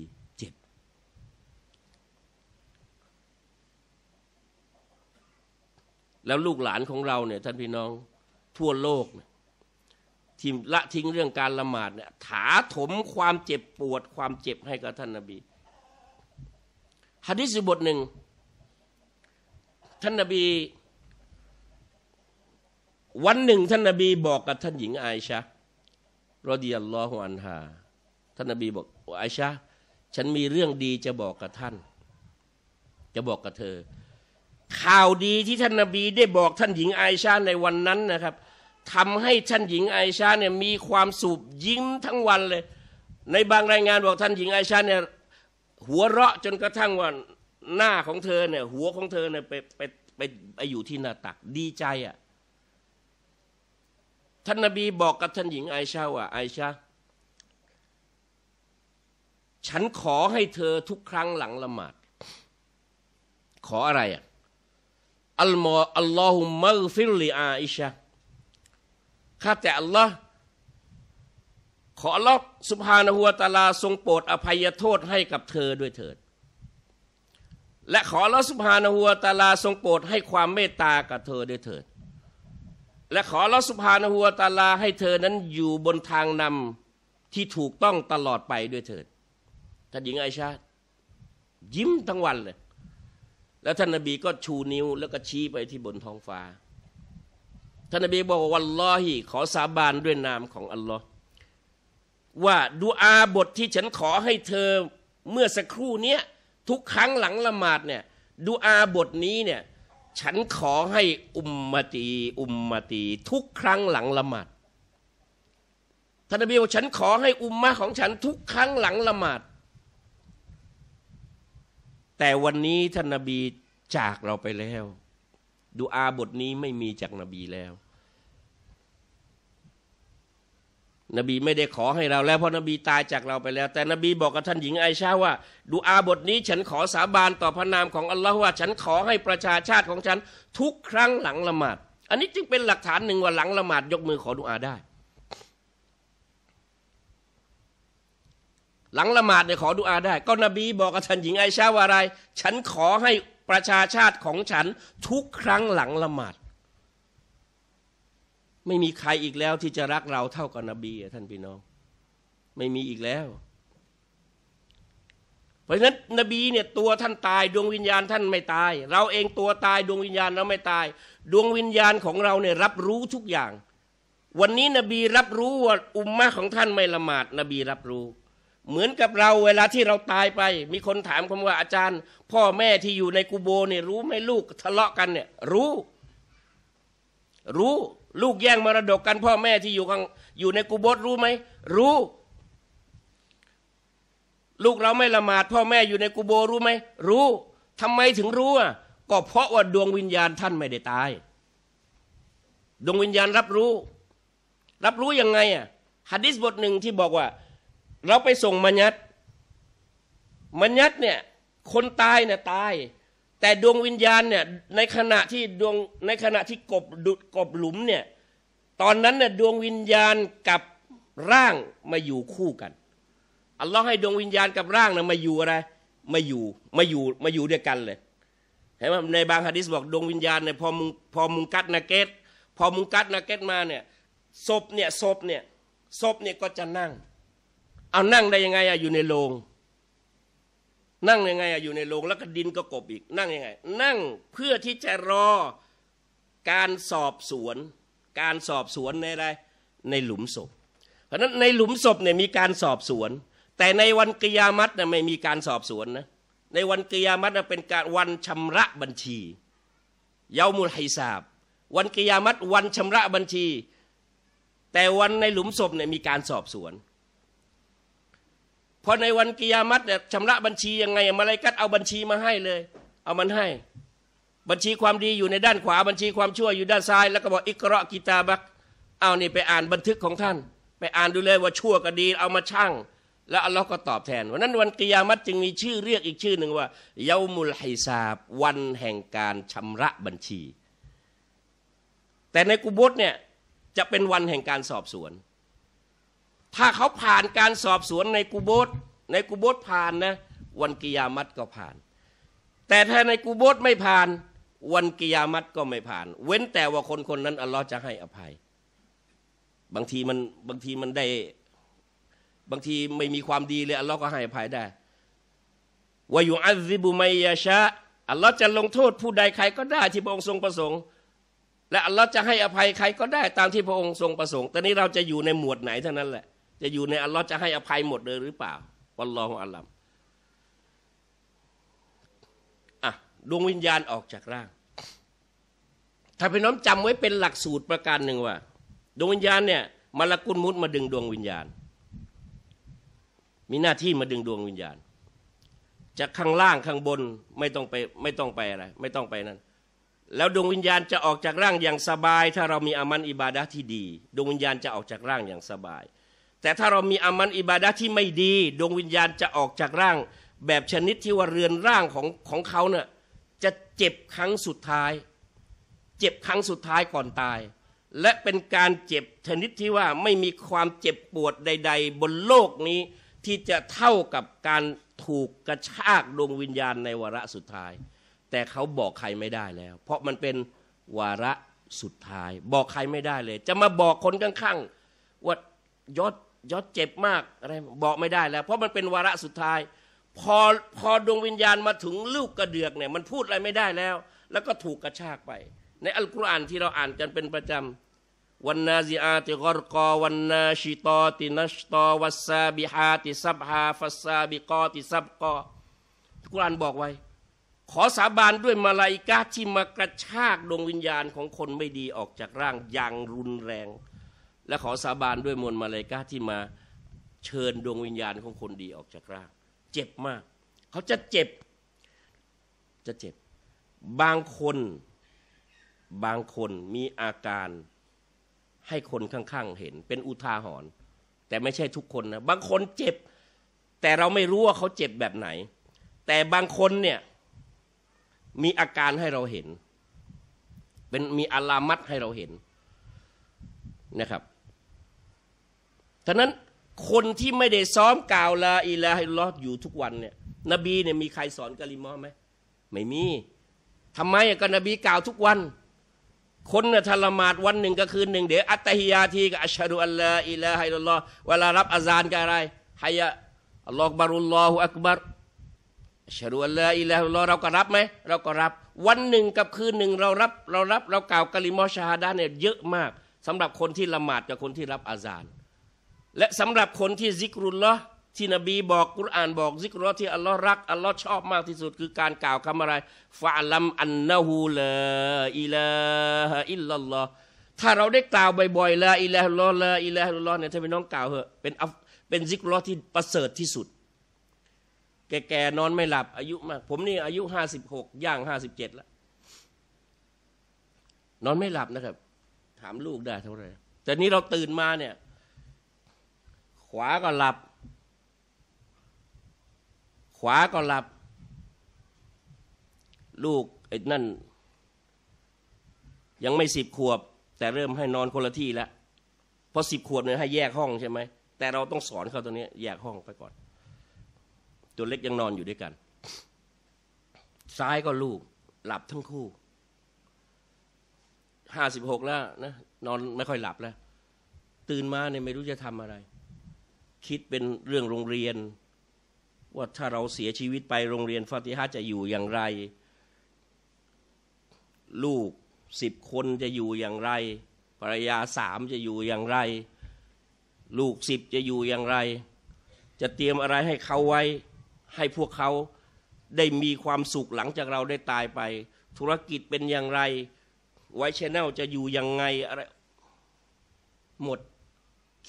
A: แล้วลูกหลานของเราเนี่ยท่านพี่น้องทั่วโลกทิมละทิ้งเรื่องการละหมาดเนี่ยถาถมความเจ็บปวด ความเจ็บให้กับท่านนาบีฮะดิษบทหนึ่งท่านนาบี วันหนึ่งท่านนาบี บอกกับท่านหญิงไอาชะรอดียัลลอฮุอันฮาท่านนาบีบอกอชะฉันมีเรื่องดีจะบอกกับท่าน จะบอกกับเธอข่าวดีที่ท่านนาบีได้บอกท่านหญิงไอชาในวันนั้นนะครับทำให้ท่านหญิงไอชาเนี่ยมีความสุขยิ้มทั้งวันเลย ในบางรายงานบอกท่านหญิงไอชาเนี่ยหัวเราะจนกระทั่งว่าหน้าของเธอเนี่ยหัวของเธอเนี่ยไปไปไปไปอยู่ที่หน้าตักดีใจอะ่ะท่านนาบีบอกกับท่านหญิงไอชาว่าไอชาฉันขอให้เธอทุกครั้งหลังละหมาดขออะไรอ่ะอัลมออัลลอฮุมัลฟิลีอาอิชะข้าแต่อัลลอฮ์ขอรัลอสุบฮานหัวตาลาทรงโปรดอภัยโทษให้กับเธอด้วยเถิด และขอรัลอสุบฮานหัวตาลาทรงโปรดให้ความเมตตากับเธอด้วยเถิด และขอรัลอสุบฮานหัวตาลาให้เธอนั้นอยู่บนทางนำที่ถูกต้องตลอดไปด้วยเถิดท่านหญิงไอชายิ้มทั้งวันเลยแล้วท่านนบีก็ชูนิ้ว แล้วก็ชี้ไปที่บนท้องฟ้า ท่านนบีบอกว่าวันลอฮิขอสาบานด้วยนามของอัลลอฮ์ว่าดูอาบทที่ฉันขอให้เธอเมื่อสักครู่เนี้ยทุกครั้งหลังละหมาดเนี่ยดูอาบทนี้เนี่ยฉันขอให้อุมมตีอุมมตีทุกครั้งหลังละหมาดท่านนบีบอกฉันขอให้อุมมะของฉัน ทุกครั้งหลังละหมาดแต่วันนี้ท่านนาบีจากเราไปแล้วดูอาบทนี้ไม่มีจากนบีแล้ว นบีไม่ได้ขอให้เราแล้วเพราะนบีตายจากเราไปแล้ว แต่นบี บอกกับท่านหญิงไอชาว่าดูอาบทนี้ฉันขอสาบานต่อพระนามของอัลลอฮ์ว่า ฉันขอให้ประชาชาติของฉันทุกครั้งหลังละหมาด อันนี้จึงเป็นหลักฐานหนึ่งว่าหลังละหมาด ยกมือขอดูอาได้หลังละหมาดเนี่ยขอดุอาได้ ก็ นบีบอกกับท่านหญิงไอชาว่าอะไร ฉันขอให้ประชาชาติของฉัน ทุกครั้งหลังละหมาด ไม่มีใครอีกแล้ว ที่จะรักเราเท่ากับนบีท่านพี่น้อง ไม่มีอีกแล้ว เพราะฉะนั้น นบีเนี่ยตัวท่านตาย ดวงวิญญาณท่านไม่ตาย เราเองตัวตาย ดวงวิญญาณเราไม่ตาย ดวงวิญญาณของเราเนี่ยรับรู้ทุกอย่าง วันนี้นบีรับรู้ว่าอุมมะของท่านไม่ละหมาดนบีรับรู้เหมือนกับเราเวลาที่เราตายไป มีคนถามคำว่าอาจารย์ พ่อแม่ที่อยู่ในกูโบเนี่ยรู้ไหมลูกทะเลาะกันเนี่ย รู้ รู้ลูกแย่งมรดกกันพ่อแม่ที่อยู่ข้างอยู่ในกูโบสรู้ไหมรู้ ลูกเราไม่ละหมาด พ่อแม่อยู่ในกูโบรู้ไหม รู้ทำไมถึงรู้อ่ะก็เพราะว่าดวงวิญญาณท่านไม่ได้ตาย ดวงวิญญาณรับรู้ รับรู้ยังไงอ่ะฮะดิษบทหนึ่งที่บอกว่าเราไปส่งมัญญัติมัญญัติเนี่ยคนตายเนี่ยตายแต่ดวงวิญญาณเนี่ยในขณะที่ดวงในขณะที่กบดุดกบหลุมเนี่ยตอนนั้นเนี่ยดวงวิญญาณกับร่างมาอยู่คู่กันอัลลอฮ์ให้ดวงวิญญาณกับร่างน่ยมาอยู่อะไรมาอยู่มาอยู่มาอยู่ด้วยกันเลยเห็นไหมในบางฮะดิษบอกดวงวิญญาณเนี่ยพอมุงพอมุงกัดนาเกตพอมุงกัดนาเกตมาเนี่ยศพเนี่ยศพเนี่ยศพเนี่ยก็จะนั่งเอานั่งได้ยังไงอะอยู่ในโรงนั่งยังไงอะอยู่ในโรงแล้วก็ดินก็กบอีก นั่งยังไง นั่งเพื่อที่จะรอการสอบสวน การสอบสวนในอะไรในหลุมศพ เพราะนั้นในหลุมศพเนี่ยมีการสอบสวน แต่ในวันกิยามัตเนี่ยไม่มีการสอบสวนนะในวันกิยามัตเป็นการวันชำระบัญชีเยามุลไฮซาบ วันกิยามัตวันชำระบัญชี แต่วันในหลุมศพเนี่ยมีการสอบสวนพอในวันกิยามัตเนี่ยชำระบัญชียังไงมาลายกัดเอาบัญชีมาให้เลย เอามันให้ บัญชีความดีอยู่ในด้านขวาบัญชีความชั่วอยู่ด้านซ้ายแล้วก็บอกอิกระกิตาบักเอานี่ไปอ่านบันทึกของท่าน ไปอ่านดูเลยว่าชั่วก็ดี เอามาช่างแล้วอัลลอฮ์ก็ตอบแทนวันนั้นวันกิยามัตจึงมีชื่อเรียกอีกชื่อหนึ่งว่าเยามุลไฮซาบ วันแห่งการชำระบัญชี แต่ในกุบุตเนี่ยจะเป็นวันแห่งการสอบสวนถ้าเขาผ่านการสอบสวนในกูโบสในกูโบสผ่านนะ วันกิยามัตก็ผ่าน แต่ถ้าในกูโบสไม่ผ่าน วันกิยามัตก็ไม่ผ่าน เว้นแต่ว่าคนคนนั้นอัลลอฮ์จะให้อภัย บางทีมันบางทีมันได้ บางทีไม่มีความดีเลยอัลลอฮ์ก็ให้อภัยได้วายูอัลซิบุไมยาชะอัลลอฮ์จะลงโทษ ผู้ใดใคร ก็ได้ที่พระองค์ทรงประสงค์ และอัลลอฮ์จะให้อภัยใครก็ได้ตามที่พระองค์ทรงประสงค์แต่นี้เราจะอยู่ในหมวดไหนเท่านั้นแหละจะอยู่ในอัลลอฮ์จะให้อภัยหมดเลยหรือเปล่าวัลรองอัลลฮ์อ่ะดวงวิญญาณออกจากร่าง ถ้าพี่น้องจำไว้เป็นหลักสูตรประการหนึ่งว่าดวงวิญญาณเนี่ยมาละกุลมุดมาดึงดวงวิญญาณ มีหน้าที่มาดึงดวงวิญญาณ จากข้างล่างข้างบนไม่ต้องไปไม่ต้องไปอะไรไม่ต้องไปนั้นแล้วดวงวิญญาณจะออกจากร่างอย่างสบาย ถ้าเรามีอามันอิบาดะที่ดีดวงวิญญาณจะออกจากร่างอย่างสบายแต่ถ้าเรามีอามันอิบาดะที่ไม่ดีดวงวิญญาณจะออกจากร่าง แบบชนิดที่ว่าเรือนร่างของของเขาเนี่ยจะเจ็บ ครั้งสุดท้าย เจ็บ ครั้งสุดท้ายก่อนตาย และเป็นการเจ็บชนิดที่ว่าไม่มีความเจ็บปวดใดๆ บนโลกนี้ที่จะเท่ากับการถูกกระชากดวงวิญญาณในวาระสุดท้าย แต่เขาบอกใครไม่ได้แล้ว เพราะมันเป็นวาระสุดท้าย บอกใครไม่ได้เลย จะมาบอกคนข้างๆว่ายอดยอดเจ็บมาก อะไรบอกไม่ได้แล้ว เพราะมันเป็นวาระสุดท้าย พอพอดวงวิญญาณมาถึงลูกกระเดือกเนี่ย มันพูดอะไรไม่ได้แล้ว แล้วก็ถูกกระชากไป ในอัลกุรอานที่เราอ่านกันเป็นประจำวันนาซีอาติกรกอวันนาชิตอตินัชตอวัสซาบิฮาติซับฮาฟัสซาบิกอติซับกอกุรอานบอกไว้ ขอสาบานด้วยมาลายกาที่มากระชากดวงวิญญาณของคนไม่ดีออกจากร่างอย่างรุนแรงและขอสาบานด้วยมวลมาายกาที่มาเชิญดวงวิญญาณของคนดีออกจากร่างเจ็บมาก เขาจะเจ็บจะเจ็บบางคน บางคนมีอาการให้คนข้างๆเห็นเป็นอุทาหรณ์แต่ไม่ใช่ทุกคนนะบางคนเจ็บ แต่เราไม่รู้ว่าเขาเจ็บแบบไหน แต่บางคนเนี่ย มีอาการให้เราเห็น เป็นมีอลามัดให้เราเห็นนะครับท่านั้นคนที่ไม่ได้ซ้อมกล่าวลาอิลาฮิลลอฮ์อยู่ทุกวันเนี่ยนบีเนี่ยมีใครสอนกะลิมอไหมไม่มี ทำไมก็นบีกล่าวทุกวัน คนนี่ะทรมาดวันหนึ่งก็คืนหนึ่งเดี๋ยวอัตฮิยาทีกับอัชฮะดุอัลลอฮ์อิลาฮิลลอฮ์เวลารับอาซานกับอะไรฮยะอัลลอฮ์บารุลลอฮุอักบารอัชฮะดุอัลลอฮ์อิลาฮิลลอฮ์เราก็รับไหมเราก็รับวันหนึ่งกับคืนหนึ่งเรารับเรารับ เรากล่าวกะลิมอชาฮาดาเนี่ยเยอะมาก สำหรับคนที่ละหมาดกับคนที่รับอาซานและสำหรับคนที่ซิกรุลละที่นบีบอกกุรอานบอกซิกรุลที่อัลลอฮ์รักอัลลอฮ์ชอบมากที่สุด คือการกล่าวคำอะไรฟาลัมอันนาฮูลอิลาอิลลัลลอฮ์ถ้าเราได้กล่าวบ่อยๆละอิลาฮ์ลอละอิลาฮ์ลอเนี่ยท่าเป็นน้องกล่าวเหอะ เป็นเป็นซิกรุลที่ประเสริฐที่สุด แก่ๆนอนไม่หลับอายุมาก ผมนี่อายุห้าสิบหกย่างห้าสิบเจ็ดแล้ว นอนไม่หลับนะครับ ถามลูกได้เท่าไหร่แต่นี้เราตื่นมาเนี่ยวาก็หลับ ขวาก็หลับ ลูกไอ้นั่น ยังไม่สิบขวบ แต่เริ่มให้นอนคนละที่แล้วพอสิบขวบเนี่ยให้แยกห้องใช่ไหม แต่เราต้องสอนเขาตัวนี้ แยกห้องไปก่อน ตัวเล็กยังนอนอยู่ด้วยกัน ซ้ายก็ลูก หลับทั้งคู่ ห้าสิบหกแล้ว นะ นอนไม่ค่อยหลับแล้ว ตื่นมาเนี่ยไม่รู้จะทำอะไรคิดเป็นเรื่องโรงเรียน ว่าถ้าเราเสียชีวิตไปโรงเรียนฟาติฮาจะอยู่อย่างไร ลูกสิบคนจะอยู่อย่างไรภรรยาสามจะอยู่อย่างไร ลูกสิบจะอยู่อย่างไร จะเตรียมอะไรให้เขาไว้ ให้พวกเขาได้มีความสุขหลังจากเราได้ตายไป ธุรกิจเป็นอย่างไร ไว้ชแนลจะอยู่ยังไงอะไรหมด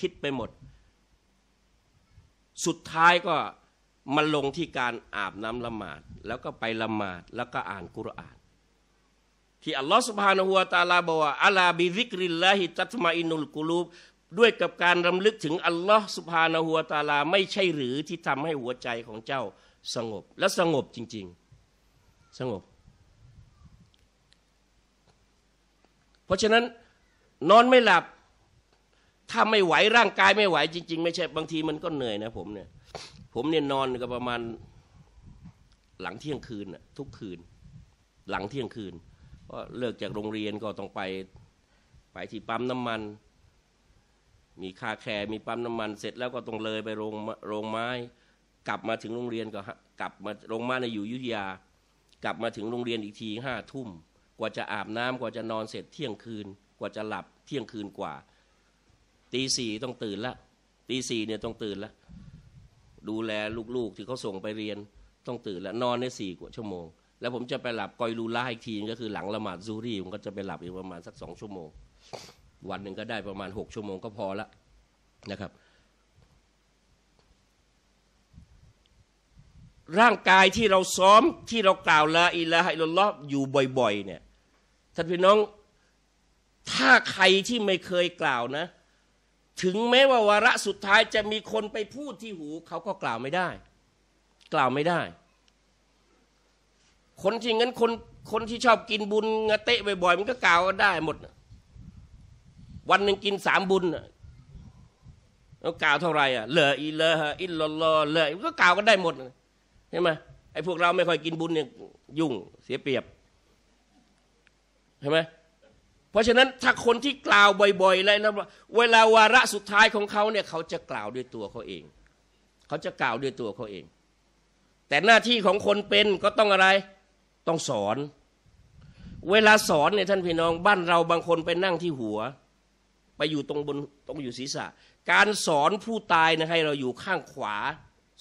A: คิดไปหมดสุดท้ายก็มาลงที่การอาบน้ำละหมาด แล้วก็ไปละหมาด แล้วก็อ่านกุรอาน ที่อัลลอฮฺสุบฮานาหัวตาลาบอกว่าอัลลาบิริกริลลาฮิตัตมาอินุลกุลูบด้วยกับการรำลึกถึงอัลลอฮฺสุบฮานาหัวตาลา ไม่ใช่หรือที่ทำให้หัวใจของเจ้าสงบ และสงบจริงๆสงบ เพราะฉะนั้นนอนไม่หลับถ้าไม่ไหวร่างกายไม่ไหวจริง ๆ ไม่ใช่บางทีมันก็เหนื่อยนะผมเนี่ยผมเนี่ยนอนก็ประมาณหลังเที่ยงคืนทุกคืน หลังเที่ยงคืนก็เลิกจากโรงเรียนก็ต้องไปไปที่ปั๊มน้ำมัน มีคาแคร์มีปั๊มน้ำมันเสร็จแล้วก็ต้องเลยไปโรงโรงไม้ กลับมาถึงโรงเรียนก็กลับมาโรงไม้ในอยู่ยุธยากลับมาถึงโรงเรียนอีกทีห้าทุ่มกว่าจะอาบน้ำกว่าจะนอนเสร็จเที่ยงคืนกว่าจะหลับเที่ยงคืนกว่าตีสี่ต้องตื่นละตีสี่เนี่ยต้องตื่นละดูแลลูกๆที่เขาส่งไปเรียนต้องตื่นละนอนได้สี่กว่าชั่วโมง แล้ว ผมจะไปหลับกอยลูล่าอีกทีก็คือหลังละหมาดซูรี่ผมก็จะไปหลับอีกประมาณสักสองชั่วโมง วันหนึ่งก็ได้ประมาณหกชั่วโมงก็พอละนะครับ ร่างกายที่เราซ้อมที่เรากล่าวละอิละฮิลลอบอยู่บ่อย ๆ เนี่ยท่านพี่น้องถ้าใครที่ไม่เคยกล่าวนะถึงแม้ว่าวาระสุดท้ายจะมีคนไปพูดที่หู เขาก็กล่าวไม่ได้ กล่าวไม่ได้ คนที่งั้นคนคนที่ชอบกินบุญงเตะบ่อยๆมันก็กล่าวได้หมดวันหนึ่งกินสามบุญแล้วกล่าวเท่าไหร่อ่ะเลออีเลออินลอลอเลอก็กล่าวกันได้หมดใช่ไหมไอ้พวกเราไม่ค่อยกินบุญเนี่ยยุ่งเสียเปรียบใช่ไหมเพราะฉะนั้นถ้าคนที่กล่าวบ่อยๆเลยนะเวลาวาระสุดท้ายของเขาเนี่ย เขาจะกล่าวด้วยตัวเขาเอง เขาจะกล่าวด้วยตัวเขาเอง แต่หน้าที่ของคนเป็นก็ต้องอะไรต้องสอน เวลาสอนเนี่ยท่านพี่น้อง บ้านเราบางคนไปนั่งที่หัว ไปอยู่ตรงบนตรงอยู่ศีรษะ การสอนผู้ตายนะให้เราอยู่ข้างขวา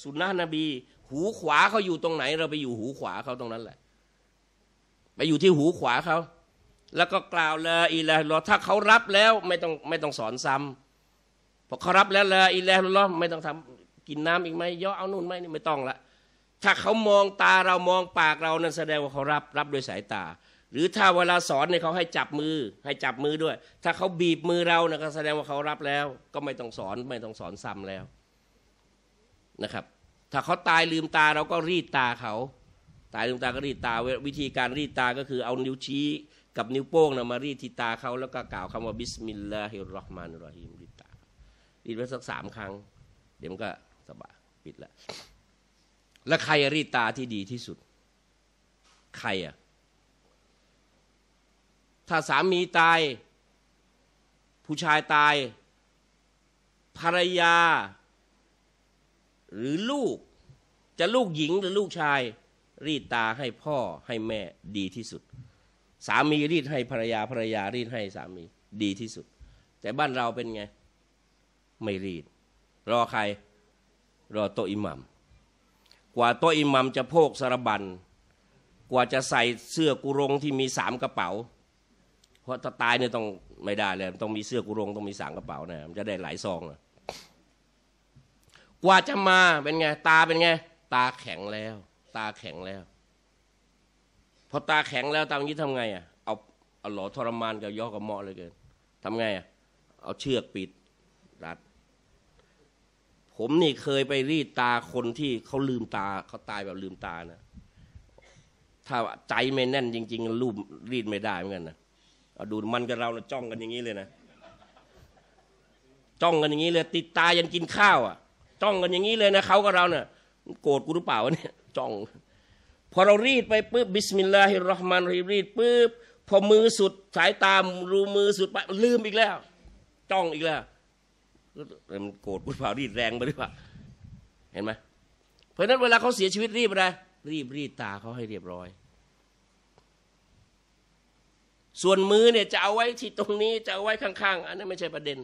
A: สุนนะนบี หูขวาเขาอยู่ตรงไหน เราไปอยู่หูขวาเขาตรงนั้นแหละ ไปอยู่ที่หูขวาเขาแล้วก็กล่าวละอิละฮิลลอถ้าเขารับแล้วไม่ต้องไม่ต้องสอนซ้ำพอเขารับแล้วละอิละฮิลลอไม่ต้องทำกินน้ำอีกไหมย่อเอานู่นไหมนี่ไม่ต้องละถ้าเขามองตาเรามองปากเรานั่นแสดงว่าเขารับรับโดยสายตา หรือถ้าเวลาสอนเนี่ยเขาให้จับมือ ให้จับมือด้วย ถ้าเขาบีบมือเรานะก็แสดงว่าเขารับแล้ว ก็ไม่ต้องสอนไม่ต้องสอนซ้ำแล้วนะครับ ถ้าเขาตายลืมตาเราก็รีดตาเขาตายลืมตาก็รีดตา วิธีการรีดตาก็คือเอานิ้วชี้กับนิ้วโป้งนะมารีตทตาเขาแล้วก็กล่าวคำว่า บิสมิลลาฮิรราะห์มานุรฮิมริตารีดไปสักสามครั้ง เดี๋ยวมันก็สบายปิดละ แล้วใครรีดตาที่ดีที่สุด ใครอะถ้าสามีตาย ผู้ชายตายภรรยา หรือลูกจะลูกหญิงหรือลูกชายรีดตาให้พ่อให้แม่ดีที่สุดสามีรีดให้ภรรยาภรรยารีดให้สามีดีที่สุด แต่บ้านเราเป็นไงไม่รีด รอใคร รอโตอิหมัมกว่าโตอิหมัมจะโพกสารบันกว่าจะใส่เสื้อกุรงที่มีสามกระเป๋า เพราะถ้าตายเนี่ยต้องไม่ได้เลยต้องมีเสื้อกุรงต้องมีสามกระเป๋านะมันจะได้หลายซองนะกว่าจะมาเป็นไง ตาเป็นไงตาแข็งแล้ว ตาแข็งแล้วพอตาแข็งแล้วตามนี้ทำไงอ่ะเอาเอาหลอ ทรมานกับย่อกับหมอเลยเกินทำไงอ่ะเอาเชือกปิดรัดผมนี่เคยไปรีดตาคนที่เขาลืมตาเขาตายแบบลืมตานะถ้าใจไม่แน่นจริงๆรูปรีดไม่ได้เหมือนกันนะเอาดูมันกับเราเราจ้องกันอย่างนี้เลยนะจ้องกันอย่างนี้เลย ติดตายันกินข้าวอ่ะ จ้องกันอย่างนี้เลยนะเขากับเราเนี่ยโกรธกูหรือเปล่าเนี่ยจ้องพอเรารีดไปปุ๊บบิสมิลลาฮิรราะห์มานรีรีดปุ๊บพอมือสุดสายตามรูมือสุดไปลืมอีกแล้วจ้องอีกแล้วมันโกรธพุทธารีดแรงไปหรือเปล่าเห็นไหมเพราะนั้นเวลาเขาเสียชีวิตรีบอะไรรีบรีดตาเขาให้เรียบร้อย ส่วนมือเนี่ย จะเอาไว้ที่ตรงนี้ จะเอาไว้ข้าง ๆ อันนั้นไม่ใช่ประเด็น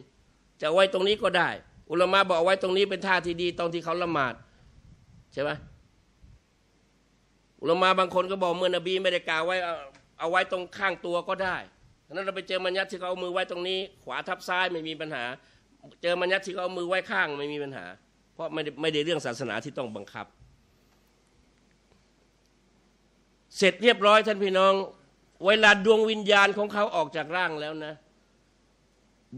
A: จะเอาไว้ตรงนี้ก็ได้ อุลมะบอกเอาไว้ตรงนี้เป็นท่าที่ดีตอนที่เขาละหมาดใช่ไหมลมาบางคนก็บอกเมื่อนบีไม่ได้กล่าวไว้เอาไว้ตรงข้างตัวก็ได้ นั้นเราไปเจอมัญญัติที่เขาเอามือไว้ตรงนี้ ขวาทับซ้ายไม่มีปัญหา เจอมัญญัติที่เขาเอามือไว้ข้างไม่มีปัญหา เพราะไม่ได้ไม่ได้เรื่องศาสนาที่ต้องบังคับ เสร็จเรียบร้อยท่านพี่น้อง เวลาดวงวิญญาณของเขาออกจากร่างแล้วนะ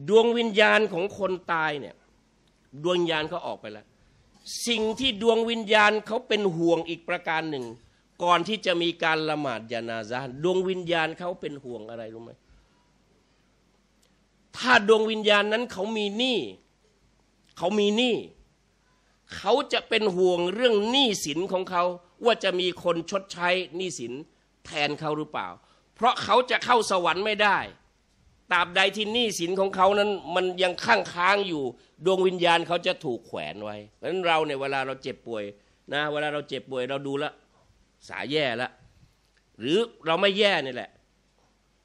A: ดวงวิญญาณของคนตายเนี่ย ดวงวิญญาณเขาออกไปแล้ว สิ่งที่ดวงวิญญาณเขาเป็นห่วงอีกประการหนึ่งก่อนที่จะมีการละหมาดยานาซาดวงวิญญาณเขาเป็นห่วงอะไรรู้ไหม ถ้าดวงวิญญาณนั้นเขามีหนี้เขามีหนี้เขาจะเป็นห่วงเรื่องหนี้สินของเขา ว่าจะมีคนชดใช้หนี้สินแทนเขาหรือเปล่า เพราะเขาจะเข้าสวรรค์ไม่ได้ ตราบใดที่หนี้สินของเขานั้นมันยังค้างค้างอยู่ ดวงวิญญาณเขาจะถูกแขวนไว้ เพราะนั้นเราเนี่ยเวลาเราเจ็บป่วยนะเวลาเราเจ็บป่วยเราดูแล้วสาแย่แล้วหรือเราไม่แย่นี่แหละ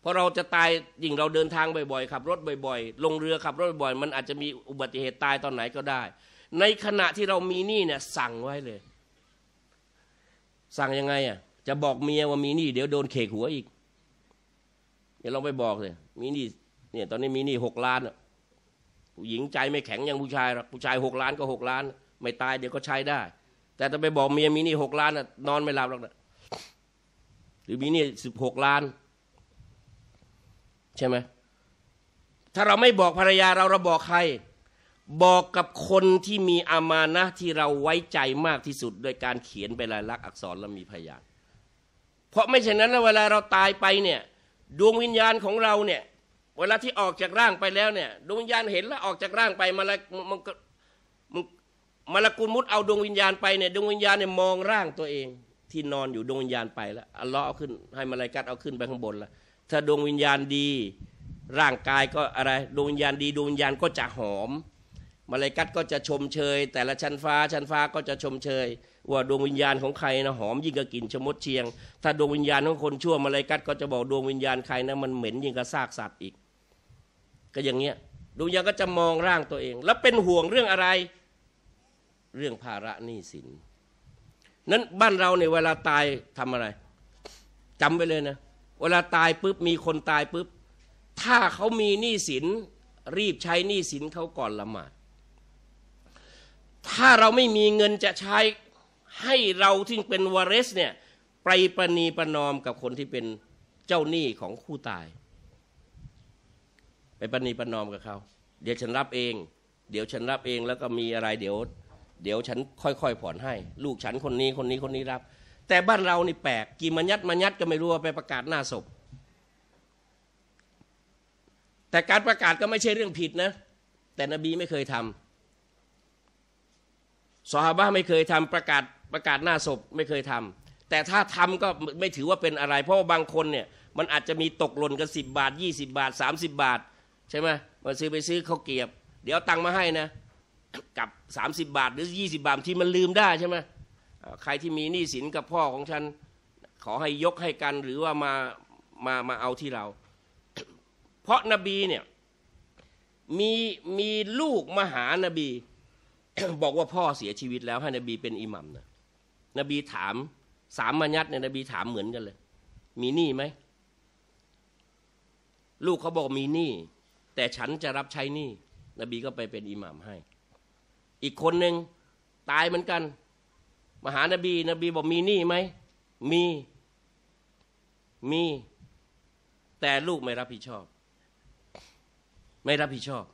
A: พอเราจะตายยิ่งเราเดินทางบ่อยๆขับ รถบ่อย ๆ ลงเรือขับรถบ่อยๆมันอาจจะมีอุบัติเหตุตายตอนไหนก็ได้ ในขณะที่เรามีหนี้เนี่ย สั่งไว้เลย สั่งยังไงอ่ะจะบอกเมียว่ามีหนี้ เดี๋ยวโดนเขกหัวอีกอย่าลองไปบอกเลยมีหนี้เนี่ย ตอนนี้มีหนี้หกล้านผู้หญิงใจไม่แข็งอย่างผู้ชายหรอกผู้ชายหกล้านก็หกล้าน ไม่ตายเดี๋ยวก็ใช้ได้แต่ถ้าไปบอกเมียมีนี่หกล้านนอนไม่หลับหรอกนะหรือมีนี่สิบหกล้าน ใช่ไหม ถ้าเราไม่บอกภรรยาเราเราบอกใคร บอกกับคนที่มีอามานะที่เราไว้ใจมากที่สุดโดยการเขียนเป็นลายลักษณ์อักษรและมีพยาน เพราะไม่เช่นนั้นเวลาเราตายไปเนี่ย ดวงวิญญาณของเราเนี่ย เวลาที่ออกจากร่างไปแล้วเนี่ย ดวงวิญญาณเห็นแล้วออกจากร่างไปมาแล้วมันก็มลกุลมุดเอาดวงวิญญาณไปเนี่ยดวงวิญญาณเนี่ยมองร่างตัวเอง ที่นอนอยู่ดวงวิญญาณไปแล้วอัลลอฮ์เอาขึ้นให้มาลายกัดเอาขึ้นไปข้างบนแล้ว ถ้าดวงวิญญาณดีร่างกายก็อะไรดวงวิญญาณดี ดวงวิญญาณก็จะหอมมาลายกัดก็จะชมเชย แต่ละชั้นฟ้าชั้นฟ้าก็จะชมเชยว่าดวงวิญญาณของใครนะหอมยิ่งกับกลิ่นชมดเชียงถ้าดวงวิญญาณของคนชั่วมาลายกัดก็จะบอกดวงวิญญาณใครนะมันเหม็นยิ่งกับซากสัตว์อีก ก็อย่างเงี้ยดวงวิญญาณก็จะมองร่างตัวเอง แล้วเป็นห่วงเรื่องอะไรเรื่องภาระหนี้สินนั้นบ้านเราในเวลาตายทำอะไรจำไว้เลยนะ เวลาตายปุ๊บมีคนตายปุ๊บถ้าเขามีหนี้สินรีบใช้หนี้สินเขาก่อนละหมาดถ้าเราไม่มีเงินจะใช้ให้เราที่เป็นวารสเนี่ย ไปประนีประนอมกับคนที่เป็นเจ้าหนี้ของคู่ตาย ไปประนีประนอมกับเขาเดี๋ยวฉันรับเอง เดี๋ยวฉันรับเองแล้วก็มีอะไรเดี๋ยวเดี๋ยวฉันค่อยๆผ่อนให้ ลูกฉันคนนี้คนนี้คนนี้รับ แต่บ้านเรานี่แปลกกี่มันยัดมันยัดก็ไม่รู้ไปประกาศหน้าศพ แต่การประกาศก็ไม่ใช่เรื่องผิดนะแต่นบีไม่เคยทำสฮาบะไม่เคยทำประกาศประกาศหน้าศพไม่เคยทำแต่ถ้าทำก็ไม่ถือว่าเป็นอะไร เพราะว่าบางคนเนี่ย มันอาจจะมีตกหล่นกันสิบบาท20บาท 30 บาท ใช่ไหมมาซื้อไปซื้อเขาเกียบเดี๋ยวตังมาให้นะกับ30บาทหรือ20 บาทที่มันลืมได้ใช่ไหมใครที่มีหนี้สินกับพ่อของฉัน ขอให้ยกให้กันหรือว่ามามามาเอาที่เรา เพราะนบีเนี่ย มีมีลูกมหานบี บอกว่าพ่อเสียชีวิตแล้วให้นบีเป็นอิหมัมนะนบีถาม สามมัญญัตเนี่ยนบีถามเหมือนกันเลย มีหนี้ไหม ลูกเขาบอกมีหนี้แต่ฉันจะรับใช้หนี้นบีก็ไปเป็นอิหมัมให้อีกคนหนึ่งตายเหมือนกัน มหานบี นบีบอกมีหนี้ไหม มี มี แต่ลูกไม่รับผิดชอบ ไม่รับผิดชอบ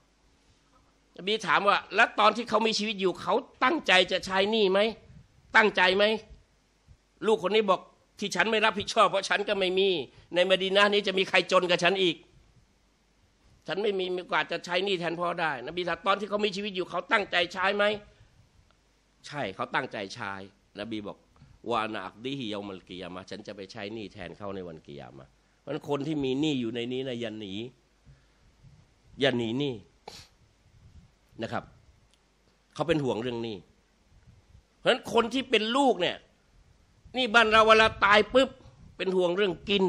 A: นบีถามว่าแล้วตอนที่เขามีชีวิตอยู่ เขาตั้งใจจะใช้หนี้ไหม ตั้งใจไหม ลูกคนนี้บอกที่ฉันไม่รับผิดชอบ เพราะฉันก็ไม่มี ในมดีนานี้จะมีใครจนกับฉันอีกฉันไม่มีมอกาจะใช้นี่แทนพ่อได้นบีสาตตอนที่เขามีชีวิตอยู่เขาตั้งใจใช้ไหมใช่เขาตั้งใจใช้นบีบอกวานาอักดิฮิยามันกิยามาฉันจะไปใช้นี่แทนเขาในวันกิยามาเพราะคนที่มีหนี้อยู่ในนี้นะยันหนีอย่าหนีหนี้นะครับ เขาเป็นห่วงเรื่องหนี้ เพราะฉะนั้นคนที่เป็นลูกเนี่ยนี่บ้านเราเวลาตายปุ๊บ เป็นห่วงเรื่องกิน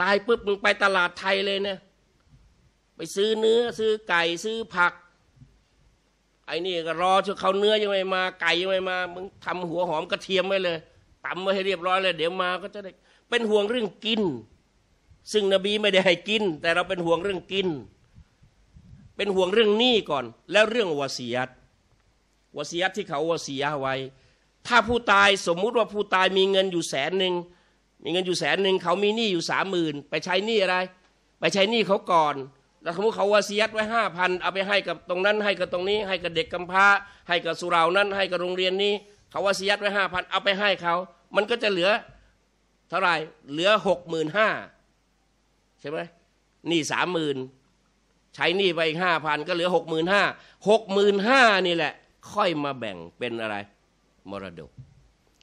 A: ตายปุ๊บมึงไปตลาดไทยเลยเนี่ยไปซื้อเนื้อซื้อไก่ซื้อผักไอ้นี่ก็รอจนเขาเนื้อยังไม่มา ไก่ยังไม่มามึงทำหัวหอมกระเทียมไว้เลยตำไว้ให้เรียบร้อยเลย เดี๋ยวมาก็จะได้เป็นห่วงเรื่องกิน ซึ่งนบีไม่ได้ให้กิน แต่เราเป็นห่วงเรื่องกิน เป็นห่วงเรื่องหนี้ก่อน แล้วเรื่องวาสียัตวสียัดที่เขาวาสียดไว้ ถ้าผู้ตายสมมุติว่าผู้ตายมีเงินอยู่แสนหนึ่งมีเงินอยู่แสนหนึ่งเขามีหนี้อยู่สามหมื่นไปใช้หนี้อะไร ไปใช้หนี้เขาก่อนถ้าสมมติเขาวาซียัดไว้ห้าพันเอาไปให้กับตรงนั้น ให้กับตรงนี้ ให้กับเด็กกำพร้า ให้กับสุรานั้น ให้กับโรงเรียนนี้เขาวาซียัดไว้ห้าพันเอาไปให้เขา มันก็จะเหลือ เท่าไหร่เหลือหกหมื่นห้าใช่ไหมนี่สามหมื่นใช้นี่ไปห้าพันก็เหลือหกหมื่นห้าหกหมื่นห้านี่แหละ ค่อยมาแบ่งเป็นอะไร มรดก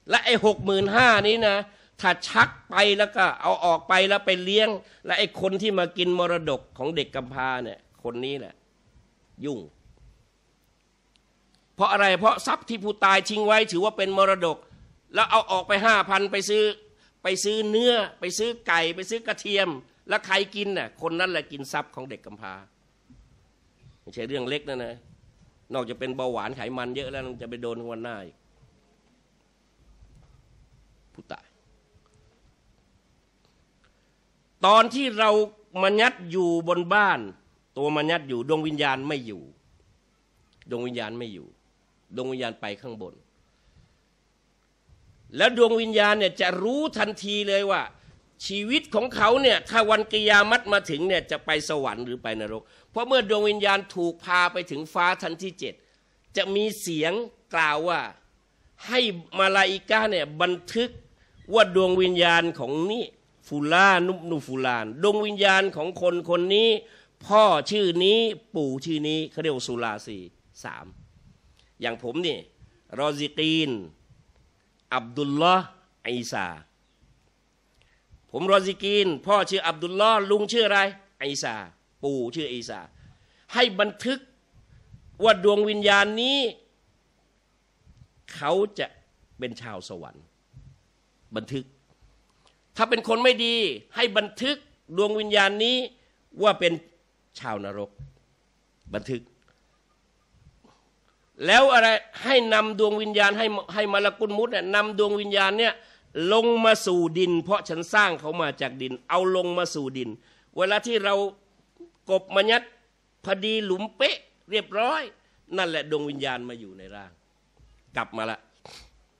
A: และไอ้หกหมื่นห้านี้นะถ้าชักไปแล้วก็เอาออกไปแล้วไปเลี้ยง และไอ้คนที่มากินมรดกของเด็กกำพร้าเนี่ยคนนี้แหละยุ่ง เพราะอะไรเพราะทรัพย์ที่ผู้ตายทิ้งไว้ ถือว่าเป็นมรดก แล้วเอาออกไปห้าพันไปซื้อไปซื้อเนื้อ ไปซื้อไก่ ไปซื้อกระเทียมแล้วใครกินน่ะคนนั้นแหละกินทรัพย์ของเด็กกำพร้าไม่ใช่เรื่องเล็กนะนะนอกจากเป็นเบาหวานไขมัน เยอะแล้วจะไปโดนวันหน้าอีกผู้ตายตอนที่เรามายัดอยู่บนบ้านตัวมายัดอยู่ดวงวิญญาณไม่อยู่ ดวงวิญญาณไม่อยู่ ดวงวิญญาณไปข้างบน แล้วดวงวิญญาณเนี่ยจะรู้ทันทีเลยว่า ชีวิตของเขาเนี่ยถ้าวันกิยามัดมาถึงเนี่ยจะไปสวรรค์หรือไปนรก เพราะเมื่อดวงวิญญาณถูกพาไปถึงฟ้าทันที่เจ็ดจะมีเสียงกล่าวว่าให้มาลาอิกาเนี่ยบันทึกว่าดวงวิญญาณของนี่ฟูลานุบนุฟูลาน ดวงวิญญาณของคนคนนี้ พ่อชื่อนี้ ปู่ชื่อนี้เขาเรียกสุลาสีสามอย่างผมนี่ รอซิกีน อับดุลลอฮ์อิสาผมรอซิกีน พ่อชื่ออับดุลลอฮ์ลุงชื่ออะไรอิสาปู่ชื่ออิสาให้บันทึกว่าดวงวิญญาณนี้ เขาจะเป็นชาวสวรรค์ บันทึกถ้าเป็นคนไม่ดีให้บันทึกดวงวิญญาณนี้ว่าเป็นชาวนรกบันทึก แล้วอะไรให้นำดวงวิญญาณให้ให้มาลกุลมุตเนี่ยนำดวงวิญญาณเนี่ยลงมาสู่ดินเพราะฉันสร้างเขามาจากดิน เอาลงมาสู่ดิน เวลาที่เรากบมยัดพอดีหลุมเป๊ะ เรียบร้อย นั่นแหละดวงวิญญาณมาอยู่ในร่าง กลับมาละ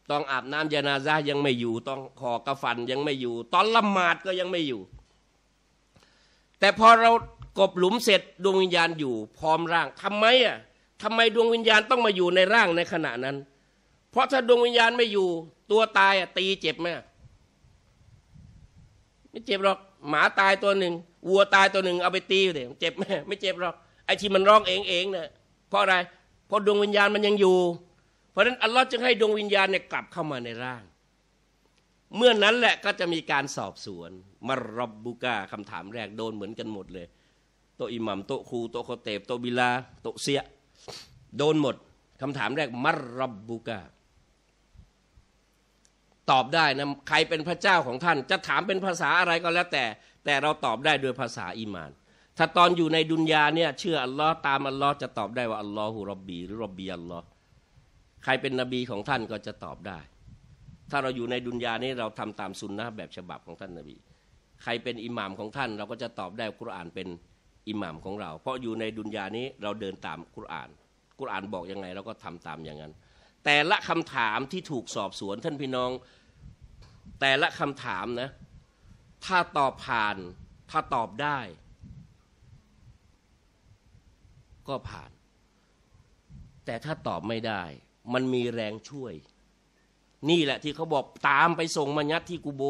A: ต้องอาบน้ำยานาซายังไม่อยู่ต้องขอกระฟันยังไม่อยู่ ตอนละหมาดก็ยังไม่อยู่ แต่พอเรากบหลุมเสร็จดวงวิญญาณอยู่ พร้อมร่างทำไมอ่ะทำไมดวงวิญญาณต้องมาอยู่ในร่างในขณะนั้น เพราะถ้าดวงวิญญาณไม่อยู่ ตัวตายอ่ะตีเจ็บไหมไม่เจ็บหรอก หมาตายตัวหนึ่งวัวตายตัวหนึ่งเอาไปตีเดี๋ยวเจ็บไหมไม่เจ็บหรอกไอ้ที่มันร้องเองเองเนี่ยเพราะอะไรเพราะดวงวิญญาณมันยังอยู่เพราะฉะนั้นอัลลอฮ์จึงให้ดวงวิญญาณเนี่ยกลับเข้ามาในร่าง เมื่อนั้นแหละก็จะมีการสอบสวนมารบบุกาคำถามแรกโดนเหมือนกันหมดเลยโตอิหมัมโตครูโตโคเตบโตบิลาโตเซีย โดนหมด คำถามแรกมารบบุกาตอบได้นะ ใครเป็นพระเจ้าของท่าน จะถามเป็นภาษาอะไรก็แล้วแต่ แต่เราตอบได้ด้วยภาษาอิมาน ถ้าตอนอยู่ในดุนยาเนี่ยเชื่ออัลลอฮ์ตามอัลลอฮ์จะตอบได้ว่าอัลลอฮ์ฮุรบบีหรือรบบีอัลลอฮ์ใครเป็นนบีของท่านก็จะตอบได้ ถ้าเราอยู่ในดุนยานี้เราทำตามสุนนะแบบฉบับของท่านนบี ใครเป็นอิหมามของท่าน เราก็จะตอบได้กุรอาน เป็นอิหมามของเรา เพราะอยู่ในดุนยานี้เราเดินตามกุรอาน กุรอานบอกยังไงเราก็ทำตามอย่างนั้น แต่ละคำถามที่ถูกสอบสวนท่านพี่น้อง แต่ละคำถามนะ ถ้าตอบผ่าน ถ้าตอบได้ ก็ผ่าน แต่ถ้าตอบไม่ได้มันมีแรงช่วย นี่แหละที่เขาบอกตามไปส่งมัญญัติที่กูโบ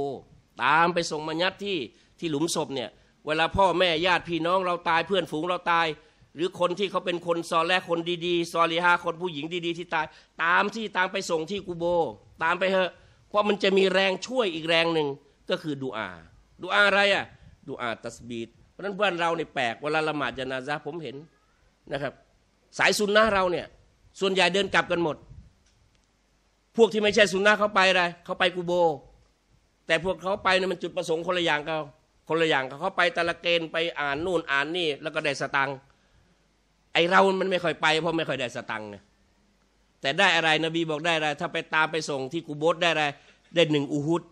A: ตามไปส่งมัญญัติที่ที่หลุมศพเนี่ย เวลาพ่อแม่ญาติพี่น้องเราตายเพื่อนฝูงเราตาย หรือคนที่เขาเป็นคนซอแรคนดีๆซอลีฮาคนผู้หญิงดีๆ ที่ตาย ตามที่ตามไปส่งที่กูโบ ตามไปเถอะเพราะมันจะมีแรงช่วยอีกแรงหนึ่งก็คือดูอาดูอาอะไรอะดูอาตัสบีดเพราะนั้นเพื่อนเราในแปลกเวลาละหมาดยานาซาผมเห็นนะครับ สายซุนนะเราเนี่ยส่วนใหญ่เดินกลับกันหมด พวกที่ไม่ใช่สุนนะเขาไปอะไร เขาไปกูโบ แต่พวกเขาไปเนี่มันจุดประสงค์คนละอย่างเขาคนละอย่างเขาเขาไปตะละเกณไปอ่านนู่นอ่านนี่ แล้วก็ได้สตังค์ไอเรา มันไม่ค่อยไปเพราะไม่ค่อยได้สตังค์ไง แต่ได้อะไรนบีบอกได้อะไร ถ้าไปตามไปส่งที่กูโบสได้อะไรได้หนึ่งอูฮุด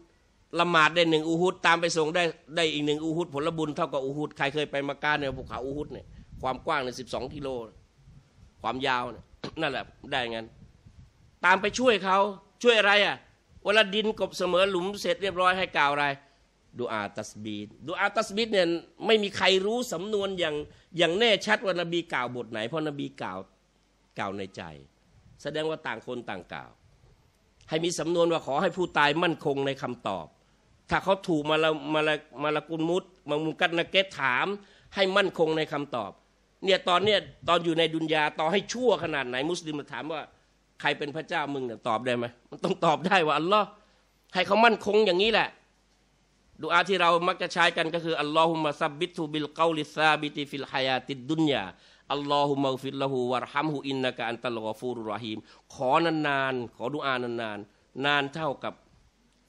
A: ละหมาดได้หนึ่งอูฮุดตามไปส่งได้ได้อีกหนึ่งอูฮุดผลบุญเท่ากับอูฮุดใครเคยไปมาการเนี่ยภูเขาอูฮุดเนี่ยความกว้างเนี่ยสิบสองกิโล ความยาวเนี่ยนั่นแหละได้งั้น ตามไปช่วยเขาช่วยอะไรอ่ะเวลาดินกบเสมอหลุมเสร็จเรียบร้อยให้กล่าวอะไรดูอาตัสบีดดูอาตัสบีดเนี่ยไม่มีใครรู้สำนวนอย่างอย่างแน่ชัดว่านบีกล่าวบทไหน เพราะนบีกล่าวกล่าวในใจ แสดงว่าต่างคนต่างกล่าว ให้มีสำนวนว่าขอให้ผู้ตายมั่นคงในคำตอบ ถ้าเขาถูกมาละมาละมาละกุลมุตมามุกัตนาเกตถามให้มั่นคงในคำตอบเนี่ยตอนเนี่ยตอนอยู่ในดุนยาต่อให้ชั่วขนาดไหนมุสลิมมาถามว่า ใครเป็นพระเจ้ามึงเนี่ย ตอบได้ไหมมันต้องตอบได้ว่าอัลลอฮ์ให้เขามั่นคงอย่างนี้แหละ ดูอาที่เรามักจะใช้กันก็คืออัลลอฮุมะซับบิทูบิลกาลิซาบิติฟิลฮายาติดดุนยาอัลลอฮุมะฟิลละหูวะรฮัมหูอินนะกะอันตะลอฟูรุรอฮีมขอนานๆขอดูอานานๆนานเท่ากับ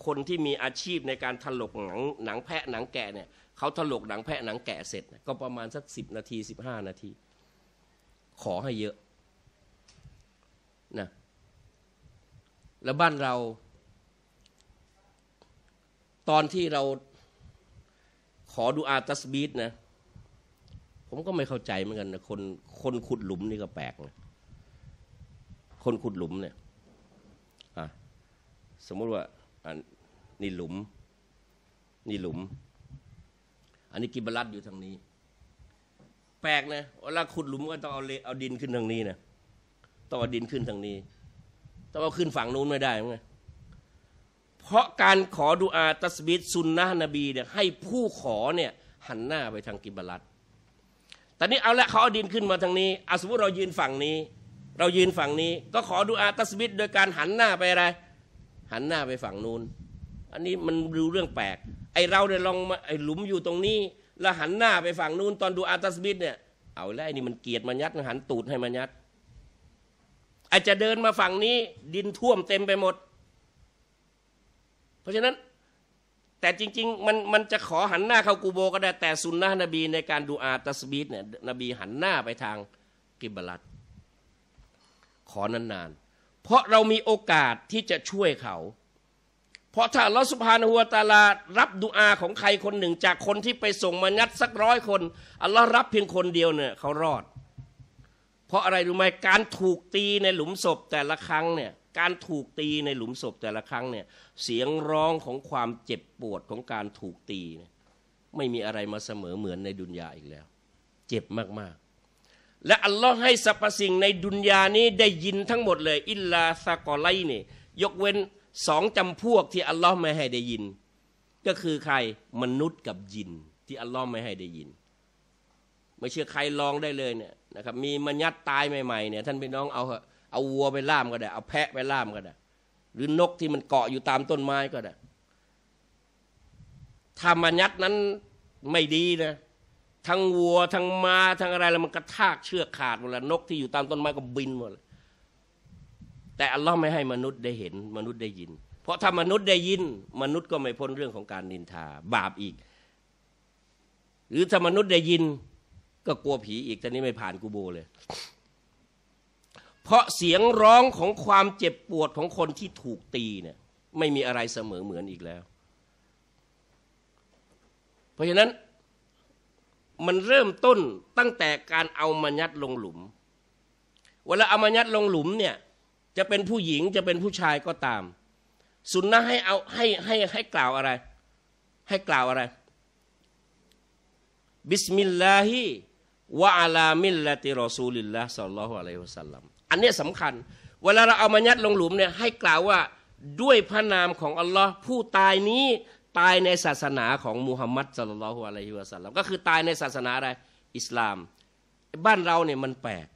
A: คนที่มีอาชีพในการถลกหนังหนังแพะหนังแกะเนี่ยเขาถลกหนังแพะหนังแกะเสร็จก็ประมาณสักสิบนาทีสิบห้านาที ขอให้เยอะนะแล้วบ้านเรา ตอนที่เราขอดูอาตัสบีดนะ ผมก็ไม่เข้าใจเหมือนกันนะคนคนขุดหลุมนี่ก็แปลกนะคนขุดหลุมเนี่ยสมมติว่านี่หลุม นี่หลุมอันนี้กิบรัตอยู่ทางนี้ แปลกนะเวลาขุดหลุมก็ต้องเอาเอาดินขึ้นทางนี้นะต้องเอาดินขึ้นทางนี้ต้องเอาขึ้นฝั่งนู้นไม่ได้ไงเพราะการขอดุอาตัสบิดซุนนะนบีเนี่ยให้ผู้ขอเนี่ยหันหน้าไปทางกิบรัตตอนนี้เอาละเขาเอาดินขึ้นมาทางนี้อสมมติเรายืนฝั่งนี้ เรายืนฝั่งนี้ ก็ขอดุอาตัสบิดโดยการหันหน้าไปอะไร หันหน้าไปฝั่งนู้นอันนี้มันรู้เรื่องแปลกไอเราเนี่ยลองมาไอหลุมอยู่ตรงนี้แล้วหันหน้าไปฝั่งนู้นตอนดูอาตัสบิดเนี่ยเอาแล้วไอนี่มันเกียดมันยัดมันหันตูดให้มันยัดอาจจะเดินมาฝั่งนี้ ดินท่วมเต็มไปหมด เพราะฉะนั้นแต่จริงๆ มันมันจะขอหันหน้าเข้ากูโบก็ได้แต่สุนนะนบีในการดูอาตัสบิดเนี่ยนบีหันหน้าไปทางกิบลัดขอนานๆ เพราะเรามีโอกาสที่จะช่วยเขาเพราะถ้าลอสุภานหัวตาลารับดุอาของใครคนหนึ่งจากคนที่ไปส่งมานัดสักร้อยคนอัลลอฮ์รับเพียงคนเดียวเนี่ยเขารอด เพราะอะไรรู้ไหมการถูกตีในหลุมศพแต่ละครั้งเนี่ยการถูกตีในหลุมศพแต่ละครั้งเนี่ยเสียงร้องของความเจ็บปวดของการถูกตีไม่มีอะไรมาเสมอเหมือนในดุนยาอีกแล้ว เจ็บมาก ๆ และอัลลอฮ์ให้สรรพสิ่งในดุนยานี้ได้ยินทั้งหมดเลย อิลลาสกอไลนี่ยกเว้นสองจำพวกที่อัลลอฮ์ไม่ให้ได้ยิน ก็คือใครมนุษย์กับยิน ที่อัลลอฮ์ไม่ให้ได้ยิน ไม่เชื่อใครลองได้เลยเนี่ยนะครับมีมัญญัตตายใหม่ๆเนี่ยท่านพี่น้องเอาเอาวัวไปล่ามก็ได้ เอาแพะไปล่ามก็ได้หรือนกที่มันเกาะอยู่ตามต้นไม้ก็ได้ถ้ามัญญัตนั้นไม่ดีนะทั้งวัวทั้งมาทั้งอะไรแล้วมันกระทากเชือกขาดหมดแล้วนกที่อยู่ตามต้นไม้ก็บินหมดเลยแต่อัลลอฮ์ไม่ให้มนุษย์ได้เห็นมนุษย์ได้ยิน เพราะถ้ามนุษย์ได้ยิน มนุษย์ก็ไม่พ้นเรื่องของการนินทาบาปอีก หรือถ้ามนุษย์ได้ยิน ก็กลัวผีอีกตอนนี้ไม่ผ่านกูโบเลย เพราะเสียงร้องของความเจ็บปวดของคนที่ถูกตีเนี่ยไม่มีอะไรเสมอเหมือนอีกแล้ว เพราะฉะนั้นมันเริ่มต้นตั้งแต่การเอามายัดลงหลุม เวลาเอามายัดลงหลุมเนี่ยจะเป็นผู้หญิงจะเป็นผู้ชายก็ตามสุนนะให้เอาให้ให้ให้กล่าวอะไรให้กล่าวอะไรบิสมิลลาฮิวะอาลามิลลติรอซูลิลลาฮิสัลลัลลอฮุอะลัยฮิวะสัลลัมอันนี้สำคัญ เวลาเราเอามายัดลงหลุมเนี่ยให้กล่าวว่าด้วยพระนามของอัลลอฮ์ผู้ตายนี้ตายในศาสนาของมูฮัมมัดสัลลัลลอฮุอะลัยฮิวะสัลลัมก็คือตายในศาสนาอะไรอิสลามบ้านเราเนี่ยมันแปลก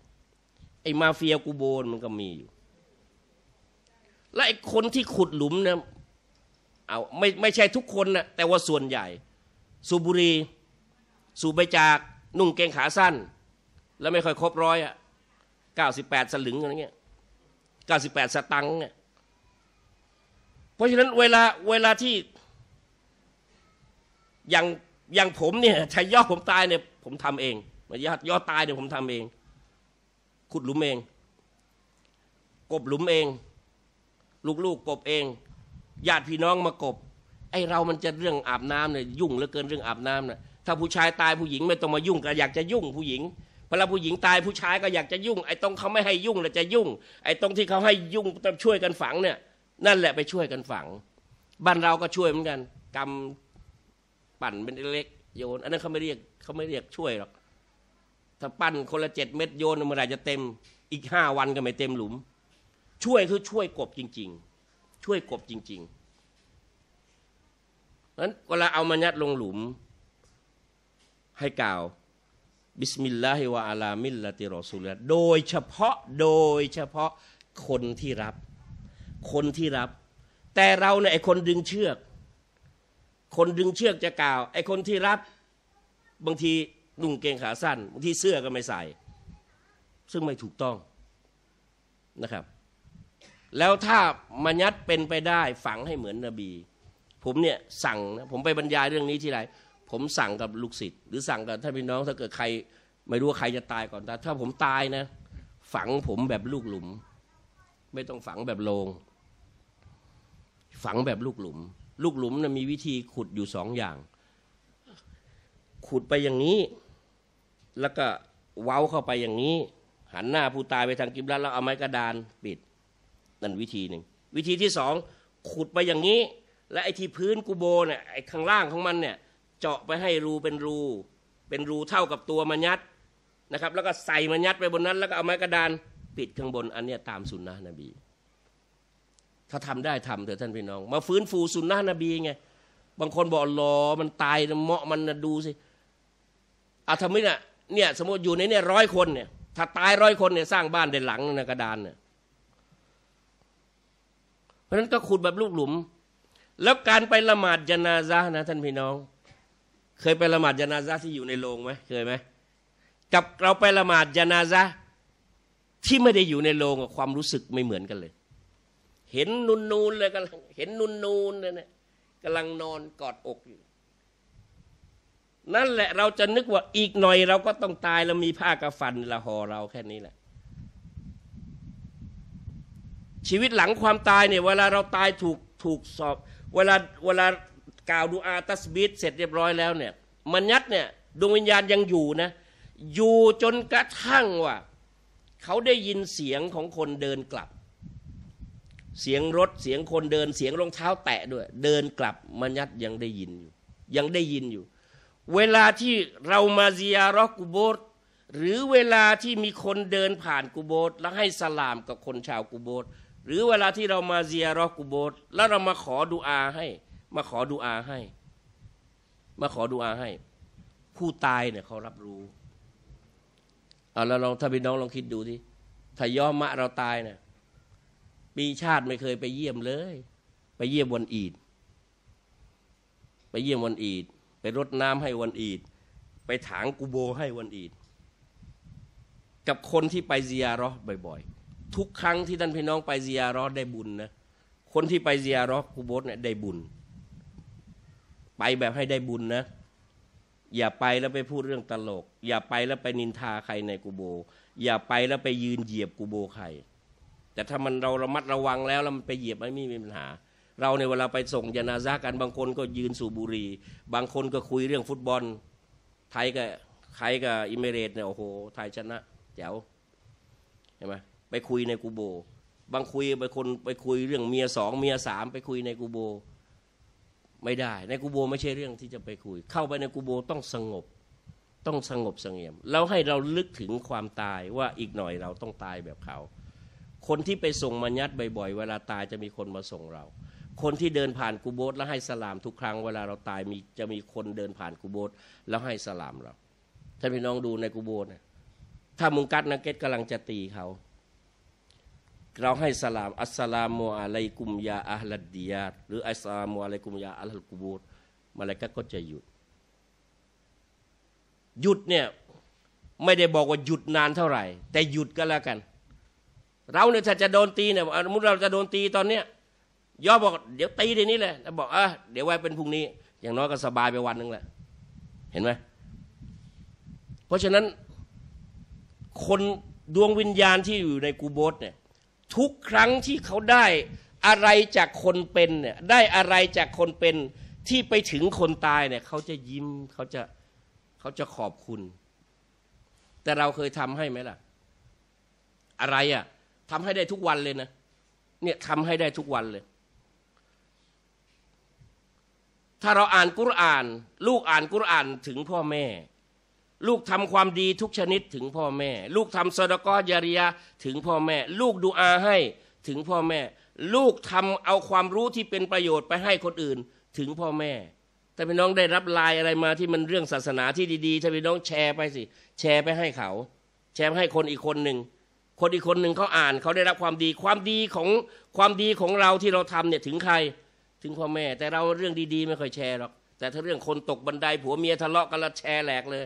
A: ไอ้มาเฟียกูโบนมันก็มีอยู่และไอ้คนที่ขุดหลุมเนี่ย เอาไม่ไม่ใช่ทุกคนนะแต่ว่าส่วนใหญ่ สูบุรี สูบใจาก นุ่งเกงขาสั้น แล้วไม่ค่อยครบร้อยอ่ะเก้าสิบแปดสลึงอะไรเงี้ยเก้าสิบแปดสตังค์เนี่ยเพราะฉะนั้นเวลาเวลาที่อย่างอย่างผมเนี่ยถ้าย่อผมตายเนี่ย ผมทำเองมายอดย่อตายเนี่ยผมทำเอง ขุดหลุมเอง กบหลุมเองลูกๆ กบเองญาติพี่น้องมากบไอเรามันจะเรื่องอาบน้ำเนี่ยยุ่งเหลือเกินเรื่องอาบน้ำนะถ้าผู้ชายตายผู้หญิง ไม่ต้องมายุ่งก็อยากจะยุ่งผู้หญิงพอราผู้หญิงตายผู้ชายก็อยากจะยุ่ง ไอ้ตรงเขาไม่ให้ยุ่งเราจะยุ่ง ไอ้ตรงที่เขาให้ยุ่งต้องช่วยกันฝังเนี่ย นั่นแหละไปช่วยกันฝังบ้านเราก็ช่วยเหมือนกันกำปั่นเป็นเล็กโยน อันนั้นเขาไม่เรียกเขาไม่เรียกช่วยหรอกถ้าปั่นคนละเจ็ดเม็ดโยนเมื่อไหร่จะเต็มอีกห้าวันก็ไม่เต็มหลุมช่วยคือช่วยกบจริง ๆ ช่วยกบจริงๆนั้นเวลาเอามายัดลงหลุมให้กล่าวบิสมิลลาฮิวะอัลามิลลาติรอสุลโดย เฉพาะโดยเฉพาะคนที่รับ คนที่รับ แต่เราเนี่ย ไอคนดึงเชือก คนดึงเชือกจะกล่าว ไอคนที่รับบางทีนุ่งเกงขาสั้นบางทีเสื้อก็ไม่ใส่ ซึ่งไม่ถูกต้องนะครับแล้วถ้ามันยัดเป็นไปได้ ฝังให้เหมือนนบีผมเนี่ยสั่งนะผมไปบรรยายเรื่องนี้ที่ไรผมสั่งกับลูกศิษย์หรือสั่งกับท่านพี่น้องถ้าเกิดใคร ไม่รู้ว่าใครจะตายก่อนแต่ถ้าผมตายนะฝังผมแบบลูกหลุม ไม่ต้องฝังแบบโลง ฝังแบบลูกหลุม ลูกหลุมนะมีวิธีขุดอยู่สองอย่าง ขุดไปอย่างนี้ แล้วก็เว้าเข้าไปอย่างนี้ หันหน้าผู้ตายไปทางกิบลัดแล้วเอาไม้กระดานปิดนั่นวิธีหนึ่งวิธีที่สอง ขุดไปอย่างนี้ และไอ้ที่พื้นกูโบเนี่ยไอ้ข้างล่างของมันเนี่ยเจาะไปให้รูเป็นรูเป็นรูเท่ากับตัวมันยัดนะครับ แล้วก็ใส่มันยัดไปบนนั้นแล้วก็เอาไม้กระดานปิดข้างบนอันเนี้ยตามสุนนะนบี ถ้าทำได้ทำเถอะท่านพี่น้อง มาฟื้นฟูสุนนะนบีไง บางคนบอกรอมันตายเหมาะมันดูสิอาทำไมเนี่ยเนี่ยสมมติอยู่ในเนี่ยร้อยคนเนี่ยถ้าตายร้อยคนเนี่ยสร้างบ้านเด่นหลังในกระดานเนี่ยราะนั้นก็ขุดแบบลูกหลุม แล้วการไปละหมาดยานาซานะท่านพี่น้อง เคยไปละหมาดยานาซาที่อยู่ในโรงไหมเคยไหมกับเราไปละหมาดยานาซาที่ไม่ได้อยู่ในโรงความรู้สึกไม่เหมือนกันเลย เห็นนูนนูนเลยกำลังเห็นนูนนูนเลยนี่กำลังนอนกอดอกอยู่ นั่นแหละเราจะนึกว่าอีกหน่อยเราก็ต้องตายแล้วมีผ้ากระฟันละห่อเราแค่นี้แหละชีวิตหลังความตายเนี่ยเวลาเราตายถูกถูกสอบ เวลาเวลากล่าวดูอาตัสบิดเสร็จเรียบร้อยแล้วเนี่ยมันยัดเนี่ยดวงวิญญาณยังอยู่นะอยู่จนกระทั่งว่า เขาได้ยินเสียงของคนเดินกลับ เสียงรถเสียงคนเดินเสียงรองเท้าแตะด้วย เดินกลับมันยัดยังได้ยินอยู่ ยังได้ยินอยู่ เวลาที่เรามาซียร์กุโบสหรือเวลาที่มีคนเดินผ่านกุโบสแล้วให้สลามกับคนชาวกุโบสหรือเวลาที่เรามาเซียรอกุโบสแล้วเรามาขอดุอาให้ มาขอดุอาให้ มาขอดุอาให้ ผู้ตายเนี่ยเขารับรู้เอาเราลองถ้าพี่น้องลองคิดดูดิถ้าย่อมะเราตายเนี่ยปีชาติไม่เคยไปเยี่ยมเลย ไปเยี่ยมวันอีด ไปเยี่ยมวันอีด ไปรดน้ำให้วันอีด ไปถางกุโบให้วันอีด กับคนที่ไปเซียรอบ่อย ๆทุกครั้งที่ท่านพี่น้องไปเซียร์รอได้บุญนะ คนที่ไปเซียร์รอกูโบสเนี่ยได้บุญ ไปแบบให้ได้บุญนะ อย่าไปแล้วไปพูดเรื่องตลก อย่าไปแล้วไปนินทาใครในกูโบ อย่าไปแล้วไปยืนเหยียบกูโบใคร แต่ถ้ามันเราระมัดระวังแล้วแล้วมันไปเหยียบไม่มีปัญหา เราในเวลาไปส่งยานาซากันบางคนก็ยืนสูบบุรี บางคนก็คุยเรื่องฟุตบอล ไทยกับใครกับอิเมเรตเนี่ยโอ้โหไทยชนะแจ๋วเห็นไหมไปคุยในกูโบ บางคุยไปคนไปคุยเรื่องเมียสองเมียสามไปคุยในกูโบไม่ได้ในกูโบไม่ใช่เรื่องที่จะไปคุย เข้าไปในกูโบต้องสงบ ต้องสงบสงเงียมแล้วให้เราลึกถึงความตายว่าอีกหน่อยเราต้องตายแบบเขา คนที่ไปส่งมัญญัติบ่อยๆเวลาตายจะมีคนมาส่งเรา คนที่เดินผ่านกูโบสแล้วให้สลามทุกครั้ง เวลาเราตายมีจะมีคนเดินผ่านกูโบสแล้วให้สลามเราท่านพี่น้องดูในกูโบสนะถ้ามุงกัดนักเก็ตกำลังจะตีเขาเราให้สลาม อัสสลามุอะลัยกุมยาอัลลัดดิยาหรืออัสสลามุอะลัยกุมยาอัลลัลกูบูตมาเลกก็จะหยุดหยุดเนี่ยไม่ได้บอกว่าหยุดนานเท่าไหร่ แต่หยุดก็แล้วกัน เราเนี่ยถ้าจะโดนตีเนี่ยสมมติเราจะโดนตีตอนเนี้ยย่อบอก เดี๋ยวตีเดี๋ยวนี้เลยแล้วบอกเออเดี๋ยวไว้เป็นพรุ่งนี้ อย่างน้อยก็สบายไปวันหนึ่งแหละ เห็นไหมเพราะฉะนั้นคนดวงวิญญาณที่อยู่ในกูโบสเนี่ยทุกครั้งที่เขาได้อะไรจากคนเป็นเนี่ยได้อะไรจากคนเป็นที่ไปถึงคนตายเนี่ยเขาจะยิ้มเขาจะเขาจะขอบคุณ แต่เราเคยทำให้ไหมล่ะอะไรอะ่ะทำให้ได้ทุกวันเลยนะเนี่ยทำให้ได้ทุกวันเลย ถ้าเราอ่านกุรอาน ลูกอ่านกุรอานถึงพ่อแม่ลูกทำความดีทุกชนิดถึงพ่อแม่ ลูกทำสดกอยาริยาถึงพ่อแม่ลูกดูอาให้ถึงพ่อแม่ ลูกทำเอาความรู้ที่เป็นประโยชน์ไปให้คนอื่นถึงพ่อแม่ แต่พี่น้องได้รับลายอะไรมาที่มันเรื่องศาสนาที่ดีๆ ถ้าพี่น้องแชร์ไปสิ แชร์ไปให้เขา แชร์ให้คนอีกคนหนึ่งคนอีกคนหนึ่งเขาอ่านเขาได้รับความดี ความดีของความดีของเราที่เราทำเนี่ยถึงใครถึงพ่อแม่ แต่เราเรื่องดีๆไม่ค่อยแชร์หรอก แต่ถ้าเรื่องคนตกบันไดผัวเมียทะเลาะกันแล้วแชร์แหลกเลย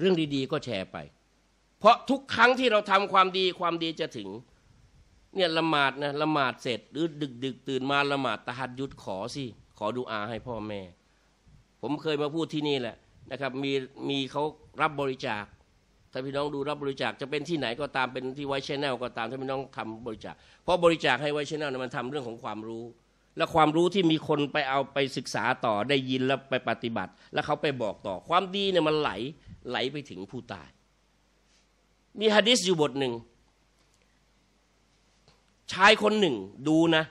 A: เรื่องดี ๆ ก็แชร์ไป เพราะทุกครั้งที่เราทำความดี ความดีจะถึงเนี่ยละหมาดนะละหมาดเสร็จหรือดึกดึกตื่นมาละหมาดตะหัดยุดขอสิขอดูอาให้พ่อแม่ ผมเคยมาพูดที่นี่แหละนะครับมีมีเขารับบริจาค ถ้าพี่น้องดูรับบริจาค จะเป็นที่ไหนก็ตามเป็นที่ไวชแนลก็ตาม ถ้าพี่น้องทำบริจาค เพราะบริจาคให้ไวชแนลมันทำเรื่องของความรู้ และความรู้ที่มีคนไปเอาไปศึกษาต่อได้ยินแล้วไปปฏิบัติ แล้วเขาไปบอกต่อความดีเนี่ยมันไหลไหลไปถึงผู้ตาย มีฮะดิษอยู่บทหนึ่ง ชายคนหนึ่งดูนะ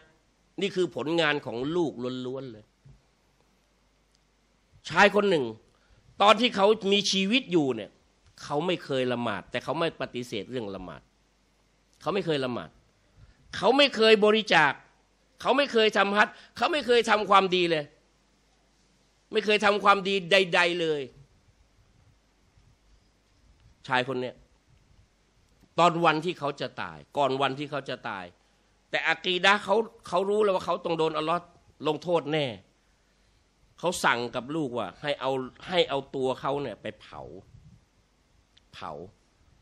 A: นี่คือผลงานของลูกล้วนๆเลย ชายคนหนึ่ง ตอนที่เขามีชีวิตอยู่เนี่ย เขาไม่เคยละหมาด แต่เขาไม่ปฏิเสธเรื่องละหมาด เขาไม่เคยละหมาด เขาไม่เคยบริจาค เขาไม่เคยทำฮัตเขาไม่เคยทำความดีเลย ไม่เคยทำความดีใด ๆเลยชายคนเนี้ยตอนวันที่เขาจะตาย ก่อนวันที่เขาจะตาย แต่อากีดะเขาเขารู้แล้วว่าเขาต้องโดนอัลลอฮ์ลงโทษแน่ เขาสั่งกับลูกว่า ให้เอาให้เอาตัวเขาเนี่ย ไปเผาเผา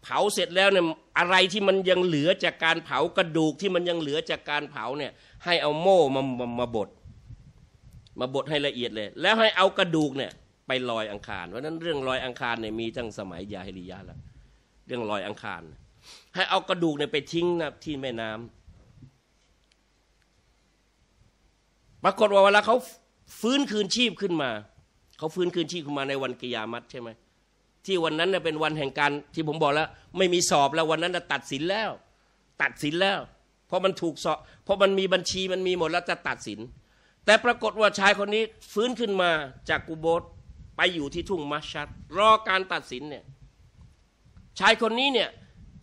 A: เผาเสร็จแล้วเนี่ยอะไรที่มันยังเหลือจากการเผากระดูกที่มันยังเหลือจากการเผาเนี่ย ให้เอาโม่มามามาบดมาบดให้ละเอียดเลย แล้วให้เอากระดูกเนี่ยไปลอยอังคารเพราะนั้นเรื่องลอยอังคารเนี่ยมีตั้งสมัยยาฮิริยะแล้วเรื่องลอยอังคาร ให้เอากระดูกเนี่ยไปทิ้งนะที่แม่น้ำ ปรากฏว่าเวลาเขาฟื้นคืนชีพขึ้นมาเขาฟื้นคืนชีพขึ้นมาในวันกิยามัตใช่ไหมที่วันนั้นเป็นวันแห่งการที่ผมบอกแล้วไม่มีสอบแล้ววันนั้นตัดสินแล้ว ตัดสินแล้ว เพราะมันถูกสอบเพราะมันมีบัญชีมันมีหมดแล้วจะตัดสิน แต่ปรากฏว่าชายคนนี้ฟื้นขึ้นมาจากกูโบสไปอยู่ที่ทุ่งมัชชัดรอการตัดสินเนี่ยชายคนนี้เนี่ย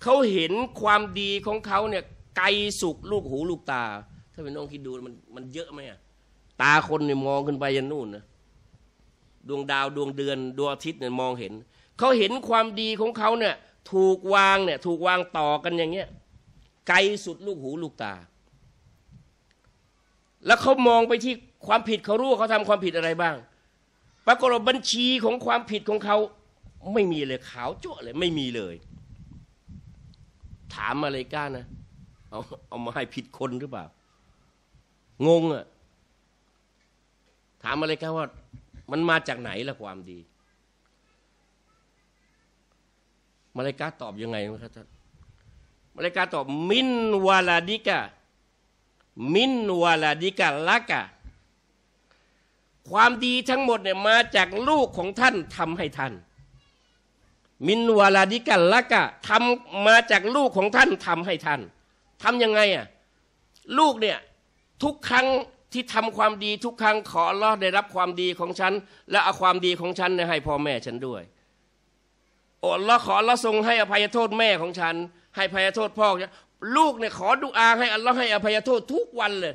A: เขาเห็นความดีของเขาเนี่ยไกลสุกลูกหูลูกตา ถ้าเป็นน้องคิดดูมันมันเยอะไหมอะตาคนเนี่ยมองขึ้นไปยันนู่นนะดวงดาวดวงเดือนดวงอาทิตย์เนี่ยมองเห็นเขาเห็นความดีของเขาเนี่ยถูกวางเนี่ยถูกวางต่อกันอย่างเงี้ย ไกลสุดลูกหูลูกตา แล้วเขามองไปที่ความผิดเขารู้เขาทำความผิดอะไรบ้างปรากฏบัญชีของความผิดของเขา ไม่มีเลยขาวจั่วเลยไม่มีเลย ถามมาเลยก้านะเอาเอามาให้ผิดคนหรือเปล่า งงอะถามมาเลยก้าว่ามันมาจากไหนละความดี มาเลกาตอบยังไงครับท่านมาเลกาตอบ มินวาลาดิกะมินวาลาดิกะลักะความดีทั้งหมดเนี่ยมาจากลูกของท่านทำให้ท่าน มินวาลาดิกันละกะทำมาจากลูกของท่านทำให้ท่านทำยังไงอ่ะลูกเนี่ยทุกครั้งที่ทำความดีทุกครั้ง ขอรอดได้รับความดีของฉัน และเอาความดีของฉันให้พ่อแม่ฉันด้วยอัลลอฮ์ขอละทรงให้อภัยโทษแม่ของฉัน ให้อภัยโทษพ่อลูกเนี่ยขอดุอาให้อัลลอฮ์ให้อภัยโทษทุกวันเลย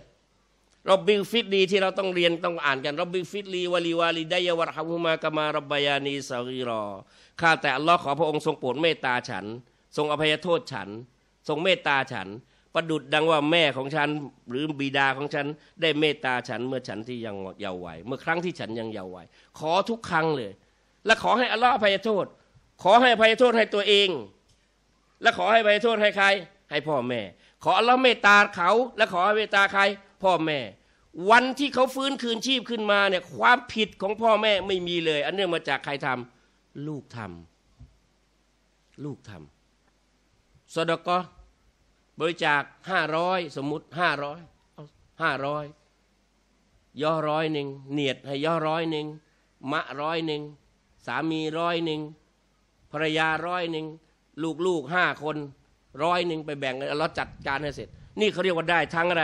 A: รบบิลฟิตลีที่เราต้องเรียนต้องอ่านกันรบบิลฟิตลีวาลีวาลีไดยวะฮามุมากามารบบายานีสารีรอข้าแต่อัลลอฮ์ขอพระองค์ทรงโปรดเมตตาฉัน ทรงอภัยโทษฉัน ทรงเมตตาฉัน ประดุดดังว่าแม่ของฉันหรือบิดาของฉันได้เมตตาฉันเมื่อฉันที่ยังเยาว์วัยเมื่อครั้งที่ฉันยังเยาว์วัยขอทุกครั้งเลย และขอให้อัลลอฮ์อภัยโทษขอให้อภัยโทษให้ตัวเอง และขอให้อภัยโทษให้ใคร ให้พ่อแม่ ขออัลลอฮ์เมตตาเขา และขอให้เมตตาใครพ่อแม่ วันที่เขาฟื้นคืนชีพขึ้นมาเนี่ยความผิดของพ่อแม่ไม่มีเลย อันเนื่องมาจากใครทำ ลูกทำ ลูกทำสดกบริจาคห้าร้อยสมมุติห้าร้อยห้าร้อยย่อร้อยหนึ่งเนียดให้ย่อร้อยหนึ่งมะร้อยหนึ่งสามีร้อยหนึ่งภรรยาร้อยหนึ่งลูกลูกห้าคนร้อยหนึ่งไปแบ่งแล้วจัดการให้เสร็จ นี่เขาเรียกว่าได้ทั้งอะไร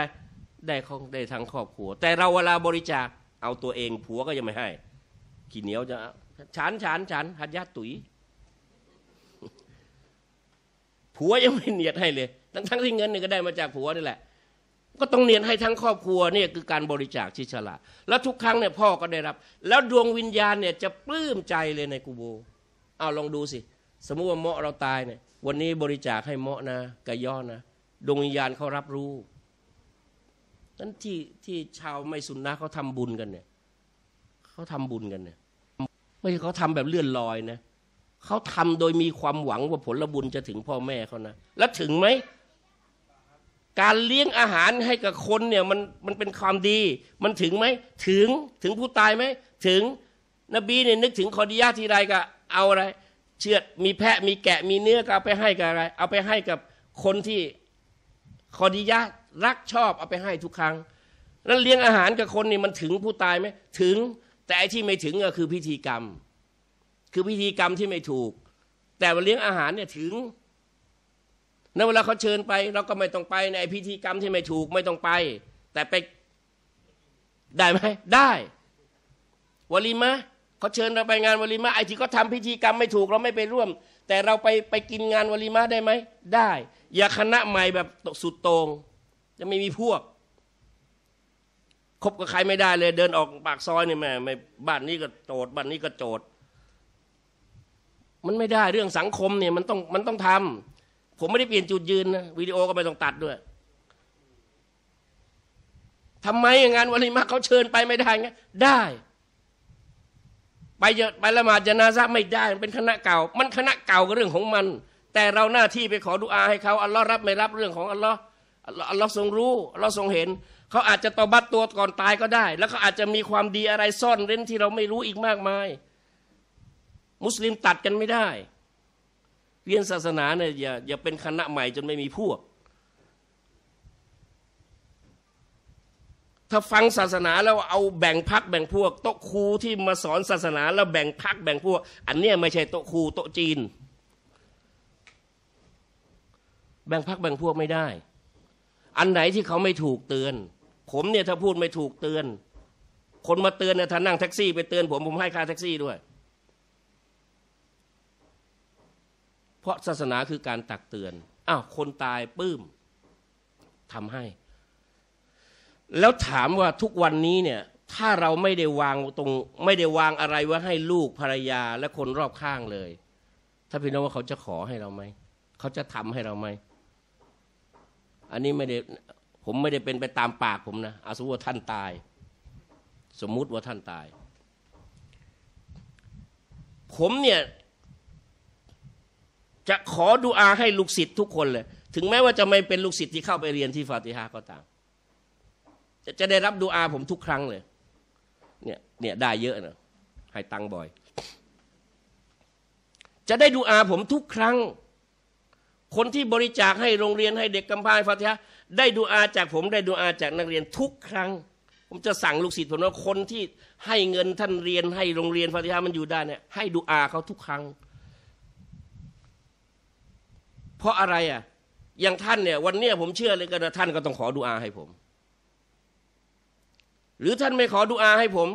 A: ได้ของได้ทางครอบครัว แต่เราเวลาบริจาคเอาตัวเอง ผัวก็ยังไม่ให้ ขี้เหนียวจะฉันฉันฉันหัดยัดตุ๋ย ผัวยังไม่เนียดให้เลยทั้งทั้งที่เงินเนี่ยก็ได้มาจากผัวนี่แหละ ก็ต้องเนียนให้ทั้งครอบครัว เนี่ยคือการบริจาคชีชฉลาดแล้วทุกครั้งเนี่ยพ่อก็ได้รับ แล้วดวงวิญญาณเนี่ยจะปลื้มใจเลยในกูโบ เอาลองดูสิ สมมุติว่าเมาะเราตายเนี่ย วันนี้บริจาคให้เมาะนะกะย่อนะดวงวิญญาณเขารับรู้นั้นที่ที่ชาวไมสุนนะเขาทำบุญกันเนี่ยเขาทำบุญกันเนี่ย ไม่ใช่เขาทำแบบเลื่อนลอยนะเขาทำโดยมีความหวังว่าผลบุญจะถึงพ่อแม่เขานะแล้วถึงไหมการเลี้ยงอาหารให้กับคนเนี่ยมันมันเป็นความดี มันถึงไหมถึงถึงผู้ตายไหมถึงนบีเนี่ยนึกถึงคอดียาทีไรก็เอาอะไรเชือดมีแพะ มีแกะมีเนื้อก็เอาไปให้กับอะไร เอาไปให้กับคนที่คอดียารักชอบเอาไปให้ทุกครั้งนั้นเลี้ยงอาหารกับคนนี่มันถึงผู้ตายไหม ถึง แต่ไอ้ที่ไม่ถึงก็คือพิธีกรรม คือพิธีกรรมที่ไม่ถูก แต่เลี้ยงอาหารเนี่ยถึงนเวลาเขาเชิญไป เราก็ไม่ต้องไปในพิธีกรรมที่ไม่ถูกไม่ต้องไป แต่ไปได้ไหม ได้วลีมะเขาเชิญเราไป งานวลีมะไอ้ที่เขาทาพิธีกรรมไม่ถูกเราไม่ไปร่วม แต่เราไปไปกินงานวลีมะได้ไหมได้ อย่าคณะใหม่แบบสุดโตง่งจะไม่มีพวกคบกับใครไม่ได้เลยเดินออกปากซอยนี่แม่ไม่บ้านนี้ก็โจดบ้านนี้ก็โจดมันไม่ได้เรื่องสังคมเนี่ยมันต้องมันต้องทำ ผมไม่ได้เปลี่ยนจุดยืนนะวิดีโอก็ไม่ต้องตัดด้วย ทำไมงานวันนี้มาเขาเชิญไปไม่ได้ไงได้ไปเยอะไปละหมาดจะนาซาไม่ได้มันเป็นคณะเก่า มันคณะเก่าก็เรื่องของมัน แต่เราหน้าที่ ไปขอดุอา ให้เขาอัลลอฮ์รับไม่รับเรื่องของอัลลอฮ์อัลลอฮ์ทรงรู้อัลลอฮ์ทรงเห็น เขาอาจจะตบัตตัวก่อนตายก็ได้ แล้วเขาอาจจะมีความดีอะไรซ่อนเร้นที่เราไม่รู้อีกมากมาย มุสลิมตัดกันไม่ได้เรียนศาสนาเนี่ยอย่าอย่าเป็นคณะใหม่จนไม่มีพวก ถ้าฟังศาสนาแล้วเอาแบ่งพัก แบ่งพวกโต๊ะครูที่มาสอนศาสนาแล้วแบ่งพัก แบ่งพวก อันเนี้ยไม่ใช่โต๊ะครูโต๊ะจีน แบ่งพักแบ่งพวกไม่ได้อันไหนที่เขาไม่ถูกเตือน ผมเนี่ยถ้าพูดไม่ถูกเตือน คนมาเตือนเนี่ยถ้านั่งแท็กซี่ไปเตือนผมผมให้ค่าแท็กซี่ด้วย เพราะศาสนาคือการตักเตือน อ้าวคนตาย ปื้มทำให้ แล้วถามว่าทุกวันนี้เนี่ย ถ้าเราไม่ได้วางตรงไม่ได้วางอะไรไว้ให้ลูกภรรยาและคนรอบข้างเลย ถ้าพี่น้องว่าเขาจะขอให้เราไหมเขาจะทำให้เราไหมอันนี้ไม่ได้ผมไม่ได้เป็นไปตามปากผมนะอาสมว่าท่านตาย สมมุติว่าท่านตาย ผมเนี่ย จะขอดูอาให้ลูกศิษย์ทุกคนเลย ถึงแม้ว่าจะไม่เป็นลูกศิษย์ที่เข้าไปเรียนที่ฟาติฮาก็ตามจะจะได้รับดูอาผมทุกครั้งเลยเนี่ยเนี่ยได้เยอะนะให้ตังบ่อย จะได้ดูอาผมทุกครั้งคนที่บริจาคให้โรงเรียนให้เด็กกำพร้าฟาติฮะได้ดูอาจากผม ได้ดูอาจากนักเรียนทุกครั้ง ผมจะสั่งลูกศิษย์ผมว่า คนที่ให้เงินท่านเรียนให้โรงเรียนฟาติฮะมันอยู่ได้เนี่ยให้ดูอาเขาทุกครั้ง เพราะอะไรอ่ะอย่างท่านเนี่ย วันเนี้ยผมเชื่อเลยกันวท่านก็ต้องขอดูอาให้ผม หรือท่านไม่ขอดูอาให้ผม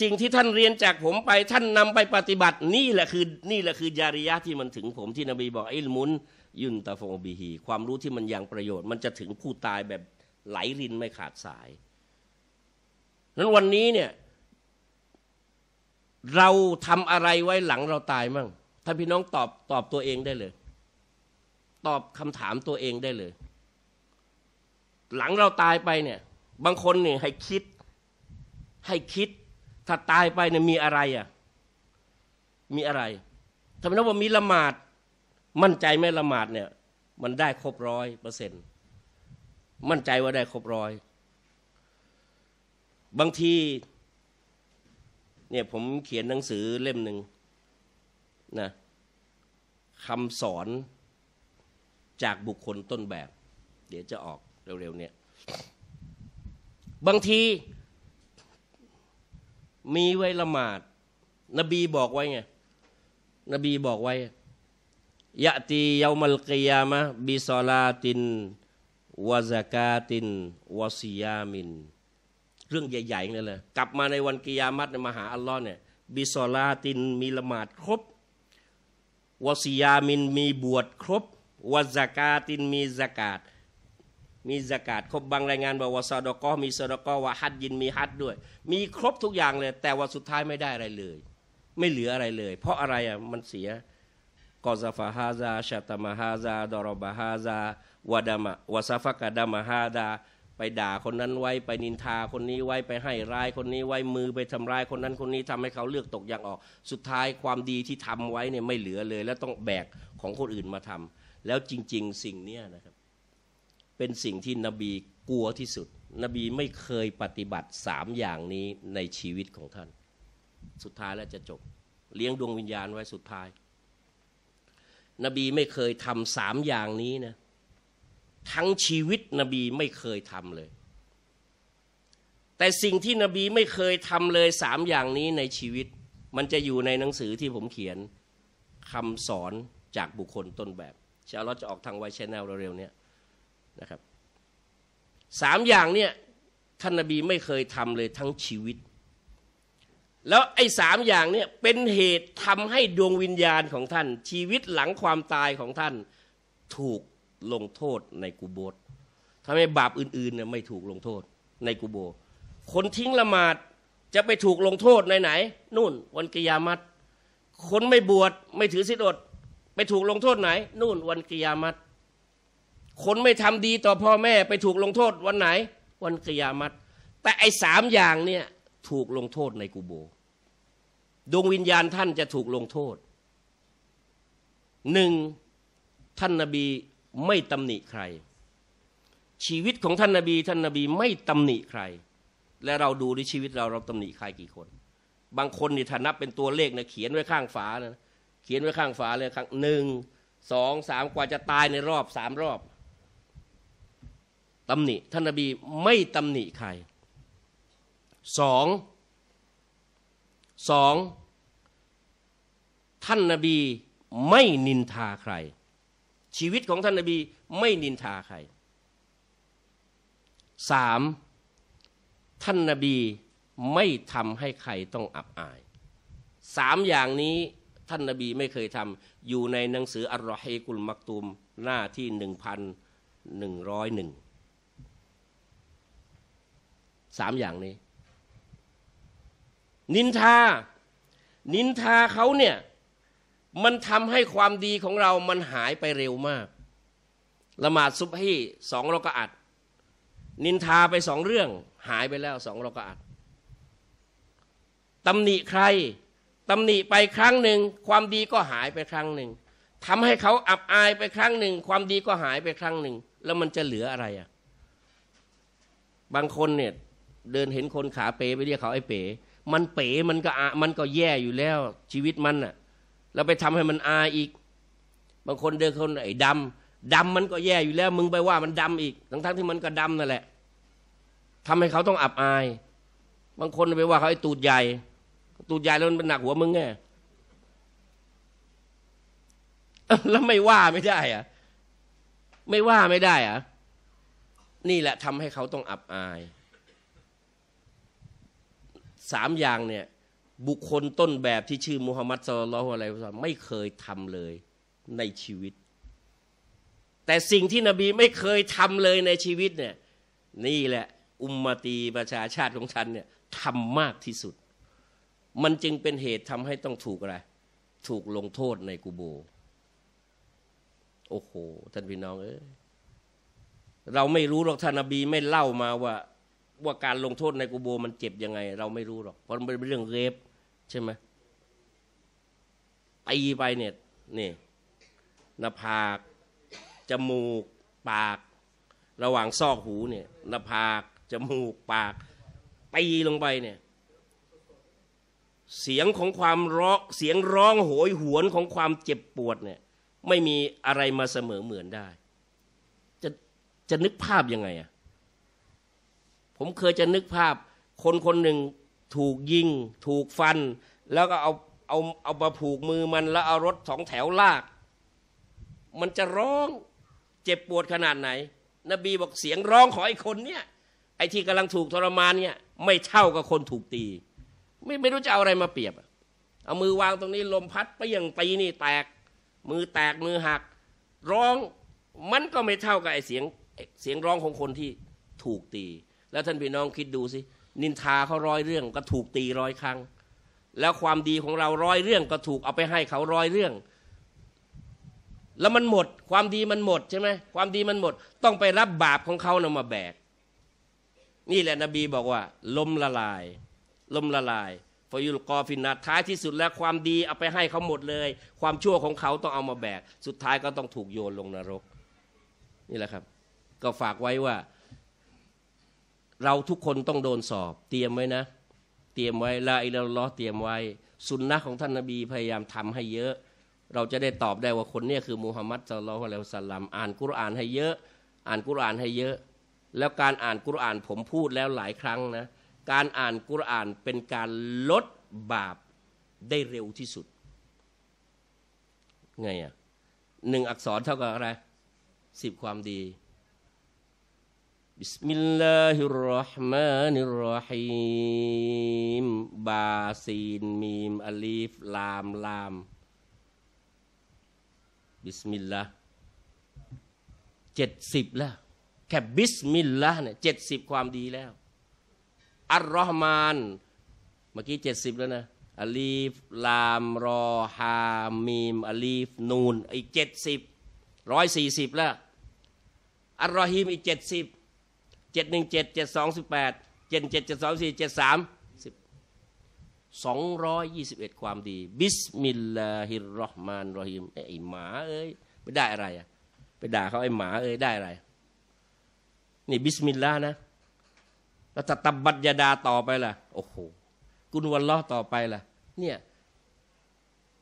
A: สิ่งที่ท่านเรียนจากผมไปท่านนำไปปฏิบัตินี่แหละคือนี่แหละคือยาริยะที่มันถึงผมที่นบีบอกอิลมุนยุนตาฟงบีฮีความรู้ที่มันยังประโยชน์ มันจะถึงผู้ตายแบบไหลรินไม่ขาดสายนั้นวันนี้เนี่ย เราทำอะไรไว้หลังเราตายมั่งถ้าพี่น้องตอบตอบตัวเองได้เลย ตอบคำถามตัวเองได้เลย หลังเราตายไปเนี่ย บางคนเนี่ยให้คิด ให้คิด ถ้าตายไปเนี่ยมีอะไรอะ่ะมีอะไรทำไมน้องบอกมีละหมาดมั่นใจไม่ละหมาดเนี่ย มันได้ครบร้อยเปอร์เซ็นต์มั่นใจว่าได้ครบร้อย บางที เนี่ยผมเขียนหนังสือเล่มหนึ่งนะคำสอนจากบุคคลต้นแบบ เดี๋ยวจะออกเร็วๆเนี่ย บางทีมีไว้ละหมาด นบีบอกไว้ไงนบีบอกไว้ยะตียามัลกิยามะบิซลาตินวะซากาตินวะซิยามิน เรื่องใหญ่ๆนั่นเลยกลับมาในวันกิยามัตในมหาอัลลอฮ์เนี่ยบิซลาตินมีละหมาดครบวะซิยามินมีบวชครบวะซากาตินมีซากาตมีากาตครบบางรายงานบอกว่าซาดกอมีซาดกอว่าฮัดยินมีฮัดด้วย มีครบทุกอย่างเลย แต่ว่าสุดท้ายไม่ได้อะไรเลย ไม่เหลืออะไรเลย เพราะอะไรอ่ะมันเสียกอซาฟาฮาซาชาตมาฮาซาดอรบาฮาซาวาดามะวาซาฟกาดามาฮาดา ไปด่าคนนั้นไว้ไปนินทาคนนี้ไว้ไปให้ร้ายคนนี้ไว้มือไปทำร้ายคนนั้นคนนี้ทำให้เขาเลือกตกอย่างออก สุดท้ายความดีที่ทำไว้เนี่ยไม่เหลือเลย แล้วต้องแบกของคนอื่นมาทำแล้วจริง ๆ สิ่งเนี้ยนะครับ เป็นสิ่งที่นบีกลัวที่สุด นบีไม่เคยปฏิบัติสามอย่างนี้ในชีวิตของท่าน สุดท้ายแล้วจะจบ เลี้ยงดวงวิญญาณไว้สุดท้ายนบีไม่เคยทำสามอย่างนี้นะทั้งชีวิต นบีไม่เคยทำเลย แต่สิ่งที่นบีไม่เคยทำเลยสามอย่างนี้ในชีวิต มันจะอยู่ในหนังสือที่ผมเขียนคำสอนจากบุคคลต้นแบบชาลอตจะออกทางไวชแนลเร็วๆเนี่ยนะครับสามอย่างเนี่ยท่านนบีไม่เคยทำเลยทั้งชีวิตแล้วไอ้สามอย่างเนี่ยเป็นเหตุทำให้ดวงวิญญาณของท่านชีวิตหลังความตายของท่าน ถูกลงโทษในกูโบสทำให้บาปอื่นๆเนี่ยไม่ถูกลงโทษในกูโบ คนทิ้งละหมาดจะไปถูกลงโทษไหนไหนนู่นวันกิยามัตคนไม่บวชไม่ถือศีลอดไปถูกลงโทษไหนนู่นวันกิยามัตคนไม่ทำดีต่อพ่อแม่ ไปถูกลงโทษวันไหน วันกิยามัตแต่ไอ้สามอย่างเนี่ยถูกลงโทษในกูโบ ดวงวิญญาณท่านจะถูกลงโทษ หนึ่งท่านนาบีไม่ตำหนิใคร ชีวิตของท่านนาบี ท่านนาบีไม่ตำหนิใคร และเราดูในชีวิตเราเราตำหนิใครกี่คน บางคนนี่ถ้านับเป็นตัวเลขเนะเขียนไว้ข้างฝานะเขียนไว้ข้างฝาเลยครั้งหนึ่งสองสาม กว่าจะตายในรอบสามรอบตำหนิท่านนาบีไม่ตำหนิใครสองสอง ท่านนาบีไม่นินทาใคร ชีวิตของท่านนาบีไม่นินทาใครสามท่านนาบีไม่ทำให้ใครต้องอับอายสามอย่างนี้ท่านนาบีไม่เคยทำอยู่ในหนังสืออัลรอฮีกุลมักตุมหน้าที่หนึ่งพันหนึ่งร้อยหนึ่งสามอย่างนี้นินทา นินทาเขาเนี่ย มันทำให้ความดีของเรามันหายไปเร็วมาก ละหมาดซุบฮีสองรากอัดนินทาไปสองเรื่องหายไปแล้วสองรากอัดตำหนิใครตำหนิไปครั้งหนึ่งความดีก็หายไปครั้งหนึ่งทำให้เขาอับอายไปครั้งหนึ่งความดีก็หายไปครั้งหนึ่งแล้วมันจะเหลืออะไรอ่ะ บางคนเนี่ยเดินเห็นคนขาเป๋ไปเรียกเขาไอ้เป๋มันเป๋มันก็อามันก็แย่อยู่แล้ว ชีวิตมันน่ะเราไปทำให้มันอาอีก บางคนเดินคนไอ้ดำดำมันก็แย่อยู่แล้ว มึงไปว่ามันดำอีกทั้งทั้งที่มันก็ดำนั่นแหละ ทำให้เขาต้องอับอาย บางคนไปว่าเขาไอ้ตูดใหญ่ ตูดใหญ่แล้วมันเป็นหนักหัวมึงไงแล้วไม่ว่าไม่ได้อะไม่ว่าไม่ได้อะนี่แหละ ทำให้เขาต้องอับอายสามอย่างเนี่ยบุคคลต้นแบบที่ชื่อมูฮัมหมัดสุลลัลอะไรไม่เคยทำเลยในชีวิต แต่สิ่งที่นบีไม่เคยทำเลยในชีวิตเนี่ยนี่แหละ อุมมตีประชาชาติของฉันเนี่ยทำมากที่สุด มันจึงเป็นเหตุทำให้ต้องถูกอะไร ถูกลงโทษในกูโบ โอ้โหท่านพี่น้องเอ้ยเราไม่รู้หรอกท่านนบีไม่เล่ามาว่าว่าการลงโทษในกูโบมันเจ็บยังไง เราไม่รู้หรอกเพราะมันเป็นเรื่องเรฟใช่ไหมตีไปเนี่ยนี่หน้าผากจมูกปาก ระหว่างซอกหูเนี่ยหน้าผากจมูกปากตีลงไปเนี่ย เสียงของความร้องเสียงร้องโหยหวนของความเจ็บปวดเนี่ยไม่มีอะไรมาเสมอเหมือนได้ จะจะนึกภาพยังไงอะผมเคยจะนึกภาพคนคนหนึ่งถูกยิงถูกฟัน แล้วก็เอาเอาเอามาผูกมือมันแล้วเอารถสองแถวลาก มันจะร้องเจ็บปวดขนาดไหน นบีบอก เสียงร้องของไอ้คนเนี่ยไอ้ที่กำลังถูกทรมานเนี่ยไม่เท่ากับคนถูกตี ไม่ไม่รู้จะเอาอะไรมาเปรียบเอามือวางตรงนี้ลมพัดไปอย่างตีนี่แตก มือแตกมือหัก ร้องมันก็ไม่เท่ากับไอ้เสียงเสียงร้องของคนที่ถูกตีแล้วท่านพี่น้องคิดดูสิ นินทาเขาร้อยเรื่องก็ถูกตีร้อยครั้ง แล้วความดีของเราร้อยเรื่องก็ถูกเอาไปให้เขาร้อยเรื่อง แล้วมันหมดความดีมันหมด ใช่ไหมความดีมันหมดต้องไปรับบาปของเขานำมาแบกนี่แหละนบีบอกว่าล้มละลายล้มละลายฟยุลกอฟินนาท้ายที่สุดแล้วความดีเอาไปให้เขาหมดเลย ความชั่วของเขาต้องเอามาแบกสุดท้ายก็ต้องถูกโยนลงนรก นี่แหละครับ ก็ฝากไว้ว่าเราทุกคนต้องโดนสอบเตรียมไว้นะ เตรียมไว้ละอิลลอเตรียมไว้สุนนะของท่านนาบีพยายามทำให้เยอะ เราจะได้ตอบได้ว่าคนนี้คือมูฮัมมัดสุลลัละสัลลัมอ่านกุรอานให้เยอะ อ่านกุรอานให้เยอะ แล้วการอ่านกุรอานผมพูดแล้วหลายครั้งนะ การอ่านกุรอานเป็นการลดบาปได้เร็วที่สุดไงอะ่ะหนึ่งอักษรเท่ากับอะไรสิบความดี بسم الله الرحمن الرحيم บาซีนมีม อลีฟลามลามบิสมิลลาห์เจ็ดสิบแล้วแค่บิสมิลลาห์เนี่ยเจ็ดสิบความดีแล้วอัลลอฮ์มาน เมื่อกี้เจ็ดสิบแล้วนะอลีฟลามรอฮามีมอลีฟนูน อีกเจ็ดสิบร้อยสี่สิบแล้วอัลลอฮีมอีกเจ็ดสิบเจ็ดหนึ่งเจ็ดเจ็ดสองสิบแปดเจ็ดเจ็ดเจ็ดสองสี่เจ็ดสามสิบสองร้อยยี่สิบเอ็ดความดี บิสมิลลาฮิรราะห์มานรอฮิมไอ้หมาเอ้ย ไปได้อะไรอะไปด่าเขาไอ้หมาเอ้ย ได้อะไร นี่บิสมิลลาห์นะ แล้วจะตับบัตยาดาต่อไปล่ะ โอ้โห กุนวันล้อต่อไปล่ะเนี่ย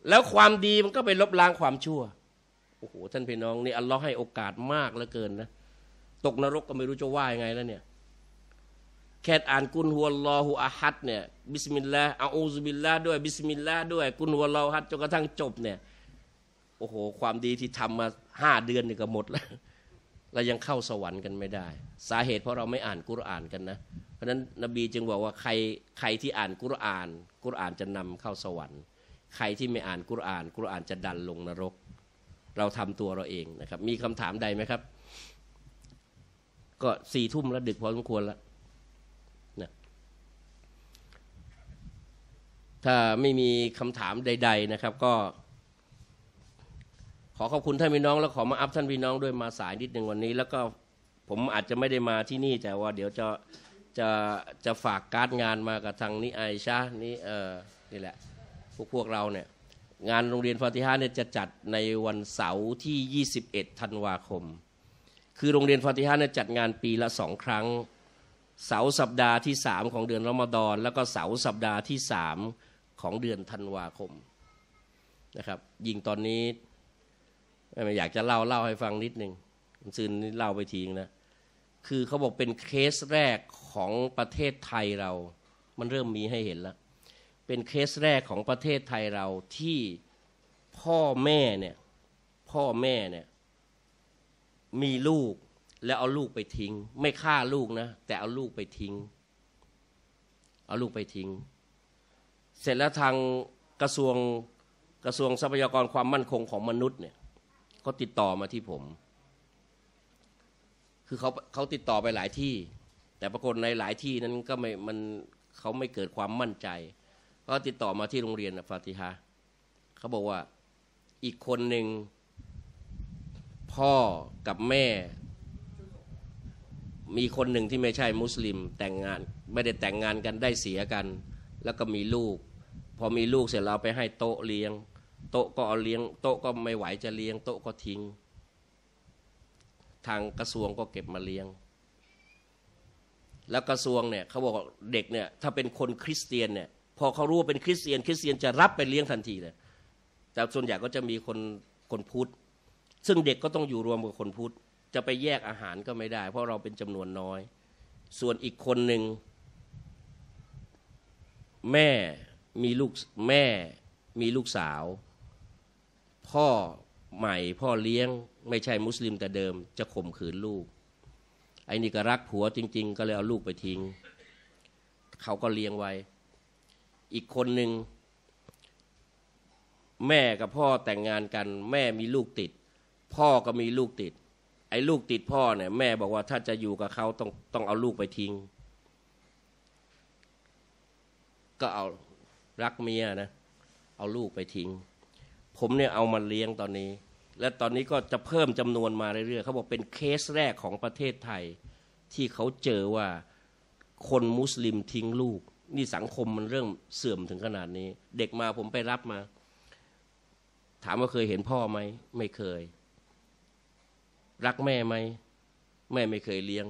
A: แล้วความดีมันก็ไปลบล้างความชั่ว โอ้โห ท่านพี่น้อง นี่ อัลลอฮ์ให้โอกาสมากเหลือเกินนะตกนรกก็ไม่รู้จะว่ายังไงแล้วเนี่ย แค่อ่านกุนหัวลอหูอาฮัดเนี่ยบิสมิลลาห์อาอูซุบิลลาห์ด้วย บิสมิลลาห์ด้วย กุนหัวลอฮัดจนกระทั่งจบเนี่ยโอ้โหความดีที่ทำมาห้าเดือนนี่ก็หมดแล้วเรายังเข้าสวรรค์กันไม่ได้ สาเหตุเพราะเราไม่อ่านกุรอานกันนะ เพราะฉะนั้นนบีจึงบอกว่าใครใครที่อ่านกุรอาน กุรอานจะนำเข้าสวรรค์ ใครที่ไม่อ่านกุรอาน กุรอานจะดันลงนรก เราทำตัวเราเองนะครับ มีคำถามใดไหมครับก็สี่ทุ่มแล้วดึกพอสมควรแล้วนะถ้าไม่มีคำถามใด ๆ นะครับก็ ขอขอบคุณท่านพี่น้อง แล้วขอมาอัพท่านพี่น้อง ด้วยมาสายนิดหนึ่งวันนี้ แล้วก็ผมอาจจะไม่ได้มาที่นี่ แต่ว่าเดี๋ยวจะ จะจะฝากการงานมากับทางนิไอชานี่เออนี่แหละ พวกพวกเราเนี่ย งานโรงเรียนฟาติฮาเนี่ยจะจัดในวันเสาร์ที่ 21ธันวาคมคือ โรงเรียนฟาติฮะเนี่ยจัดงานปีละสองครั้งเสาร์สัปดาห์ที่สามของเดือนรอมฎอน แล้วก็เสาร์สัปดาห์ที่สามของเดือนธันวาคมนะครับ ยิงตอนนี้ อยากจะเล่าเล่าให้ฟังนิดนึงซึ่นเล่าไปทีนะคือเขาบอก เป็นเคสแรกของประเทศไทยเรา มันเริ่มมีให้เห็นแล้วเป็นเคสแรกของประเทศไทยเราที่พ่อแม่เนี่ยพ่อแม่เนี่ยมีลูกแล้วเอาลูกไปทิ้ง ไม่ฆ่าลูกนะ แต่เอาลูกไปทิ้ง เอาลูกไปทิ้ง เสร็จแล้วทางกระทรวงกระทรวงทรัพยากรความมั่นคงของมนุษย์เนี่ยก็ติดต่อมาที่ผม คือเขาเขาติดต่อไปหลายที่ แต่ปรากฏในหลายที่นั้นก็ไม่มันเขาไม่เกิดความมั่นใจ ก็ติดต่อมาที่โรงเรียนฟาติฮะเขาบอกว่าอีกคนหนึ่งพ่อกับแม่ มีคนหนึ่งที่ไม่ใช่มุสลิมแต่งงานไม่ได้แต่งงานกันได้เสียกัน แล้วก็มีลูก พอมีลูกเสร็จเราไปให้โต๊ะเลี้ยง โต๊ะก็เลี้ยง โต๊ะก็ไม่ไหวจะเลี้ยงโต๊ะก็ทิ้ง ทางกระทรวงก็เก็บมาเลี้ยง แล้วกระทรวงเนี่ยเขาบอกเด็กเนี่ย ถ้าเป็นคนคริสเตียนเนี่ย พอเขารู้ว่าเป็นคริสเตียน คริสเตียนจะรับไปเลี้ยงทันทีเลยแต่ส่วนใหญ่ก็จะมีคนคนพุทธซึ่งเด็กก็ต้องอยู่รวม กับคนพุทธ จะไปแยกอาหารก็ไม่ได้ เพราะเราเป็นจำนวนน้อย ส่วนอีกคนหนึ่งแม่มีลูกแม่มีลูกสาว พ่อใหม่พ่อเลี้ยง ไม่ใช่มุสลิมแต่เดิมจะข่มขืนลูก ไอ้นี่ก็รักผัวจริง ๆ ก็เลยเอาลูกไปทิ้งเขาก็เลี้ยงไว้ อีกคนหนึ่งแม่กับพ่อแต่งงานกันแม่มีลูกติดพ่อก็มีลูกติด ไอ้ลูกติดพ่อเนี่ยแม่บอกว่าถ้าจะอยู่กับเขาต้องต้องเอาลูกไปทิ้ง ก็เอารักเมียนะ เอาลูกไปทิ้ง ผมเนี่ยเอามาเลี้ยงตอนนี้ และตอนนี้ก็จะเพิ่มจำนวนมาเรื่อยๆเขาบอกเป็นเคสแรกของประเทศไทย ที่เขาเจอว่าคนมุสลิมทิ้งลูก นี่สังคมมันเริ่มเสื่อมถึงขนาดนี้ เด็กมาผมไปรับมา ถามว่าเคยเห็นพ่อไหมไม่เคยรักแม่ไหม แม่ไม่เคยเลี้ยง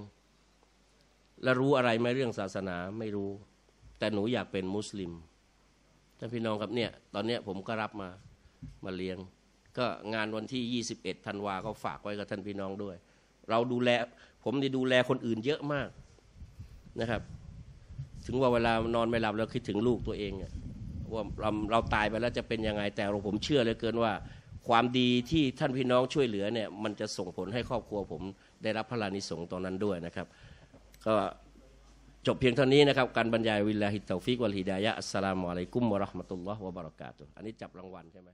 A: แล้วรู้อะไรไหมเรื่องศาสนาไม่รู้ แต่หนูอยากเป็นมุสลิมท่านพี่น้องครับเนี่ย ตอนเนี้ยผมก็รับมามาเลี้ยง ก็งานวันที่ 21ธันวาก็ฝากไว้กับท่านพี่น้องด้วย เราดูแลผมได้ดูแลคนอื่นเยอะมากนะครับ ถึงว่าเวลานอนไม่หลับแล้วคิดถึงลูกตัวเองว่าเราเราตายไปแล้วจะเป็นยังไง แต่เราผมเชื่อเหลือเกินว่าความดีที่ท่านพี่น้องช่วยเหลือเนี่ยมันจะส่งผลให้ครอบครัวผมได้รับพระรานิสงส์ตอนนั้นด้วยนะครับ ก็จบเพียงเท่านี้นะครับ การบรรยายวิลลาฮิตเตฟิกวัลฮิดายะอัสสลามุอะลัยกุมวะราะห์มะตุลลอฮ์วะบารอกาตุอันนี้จับรางวัลใช่ไหม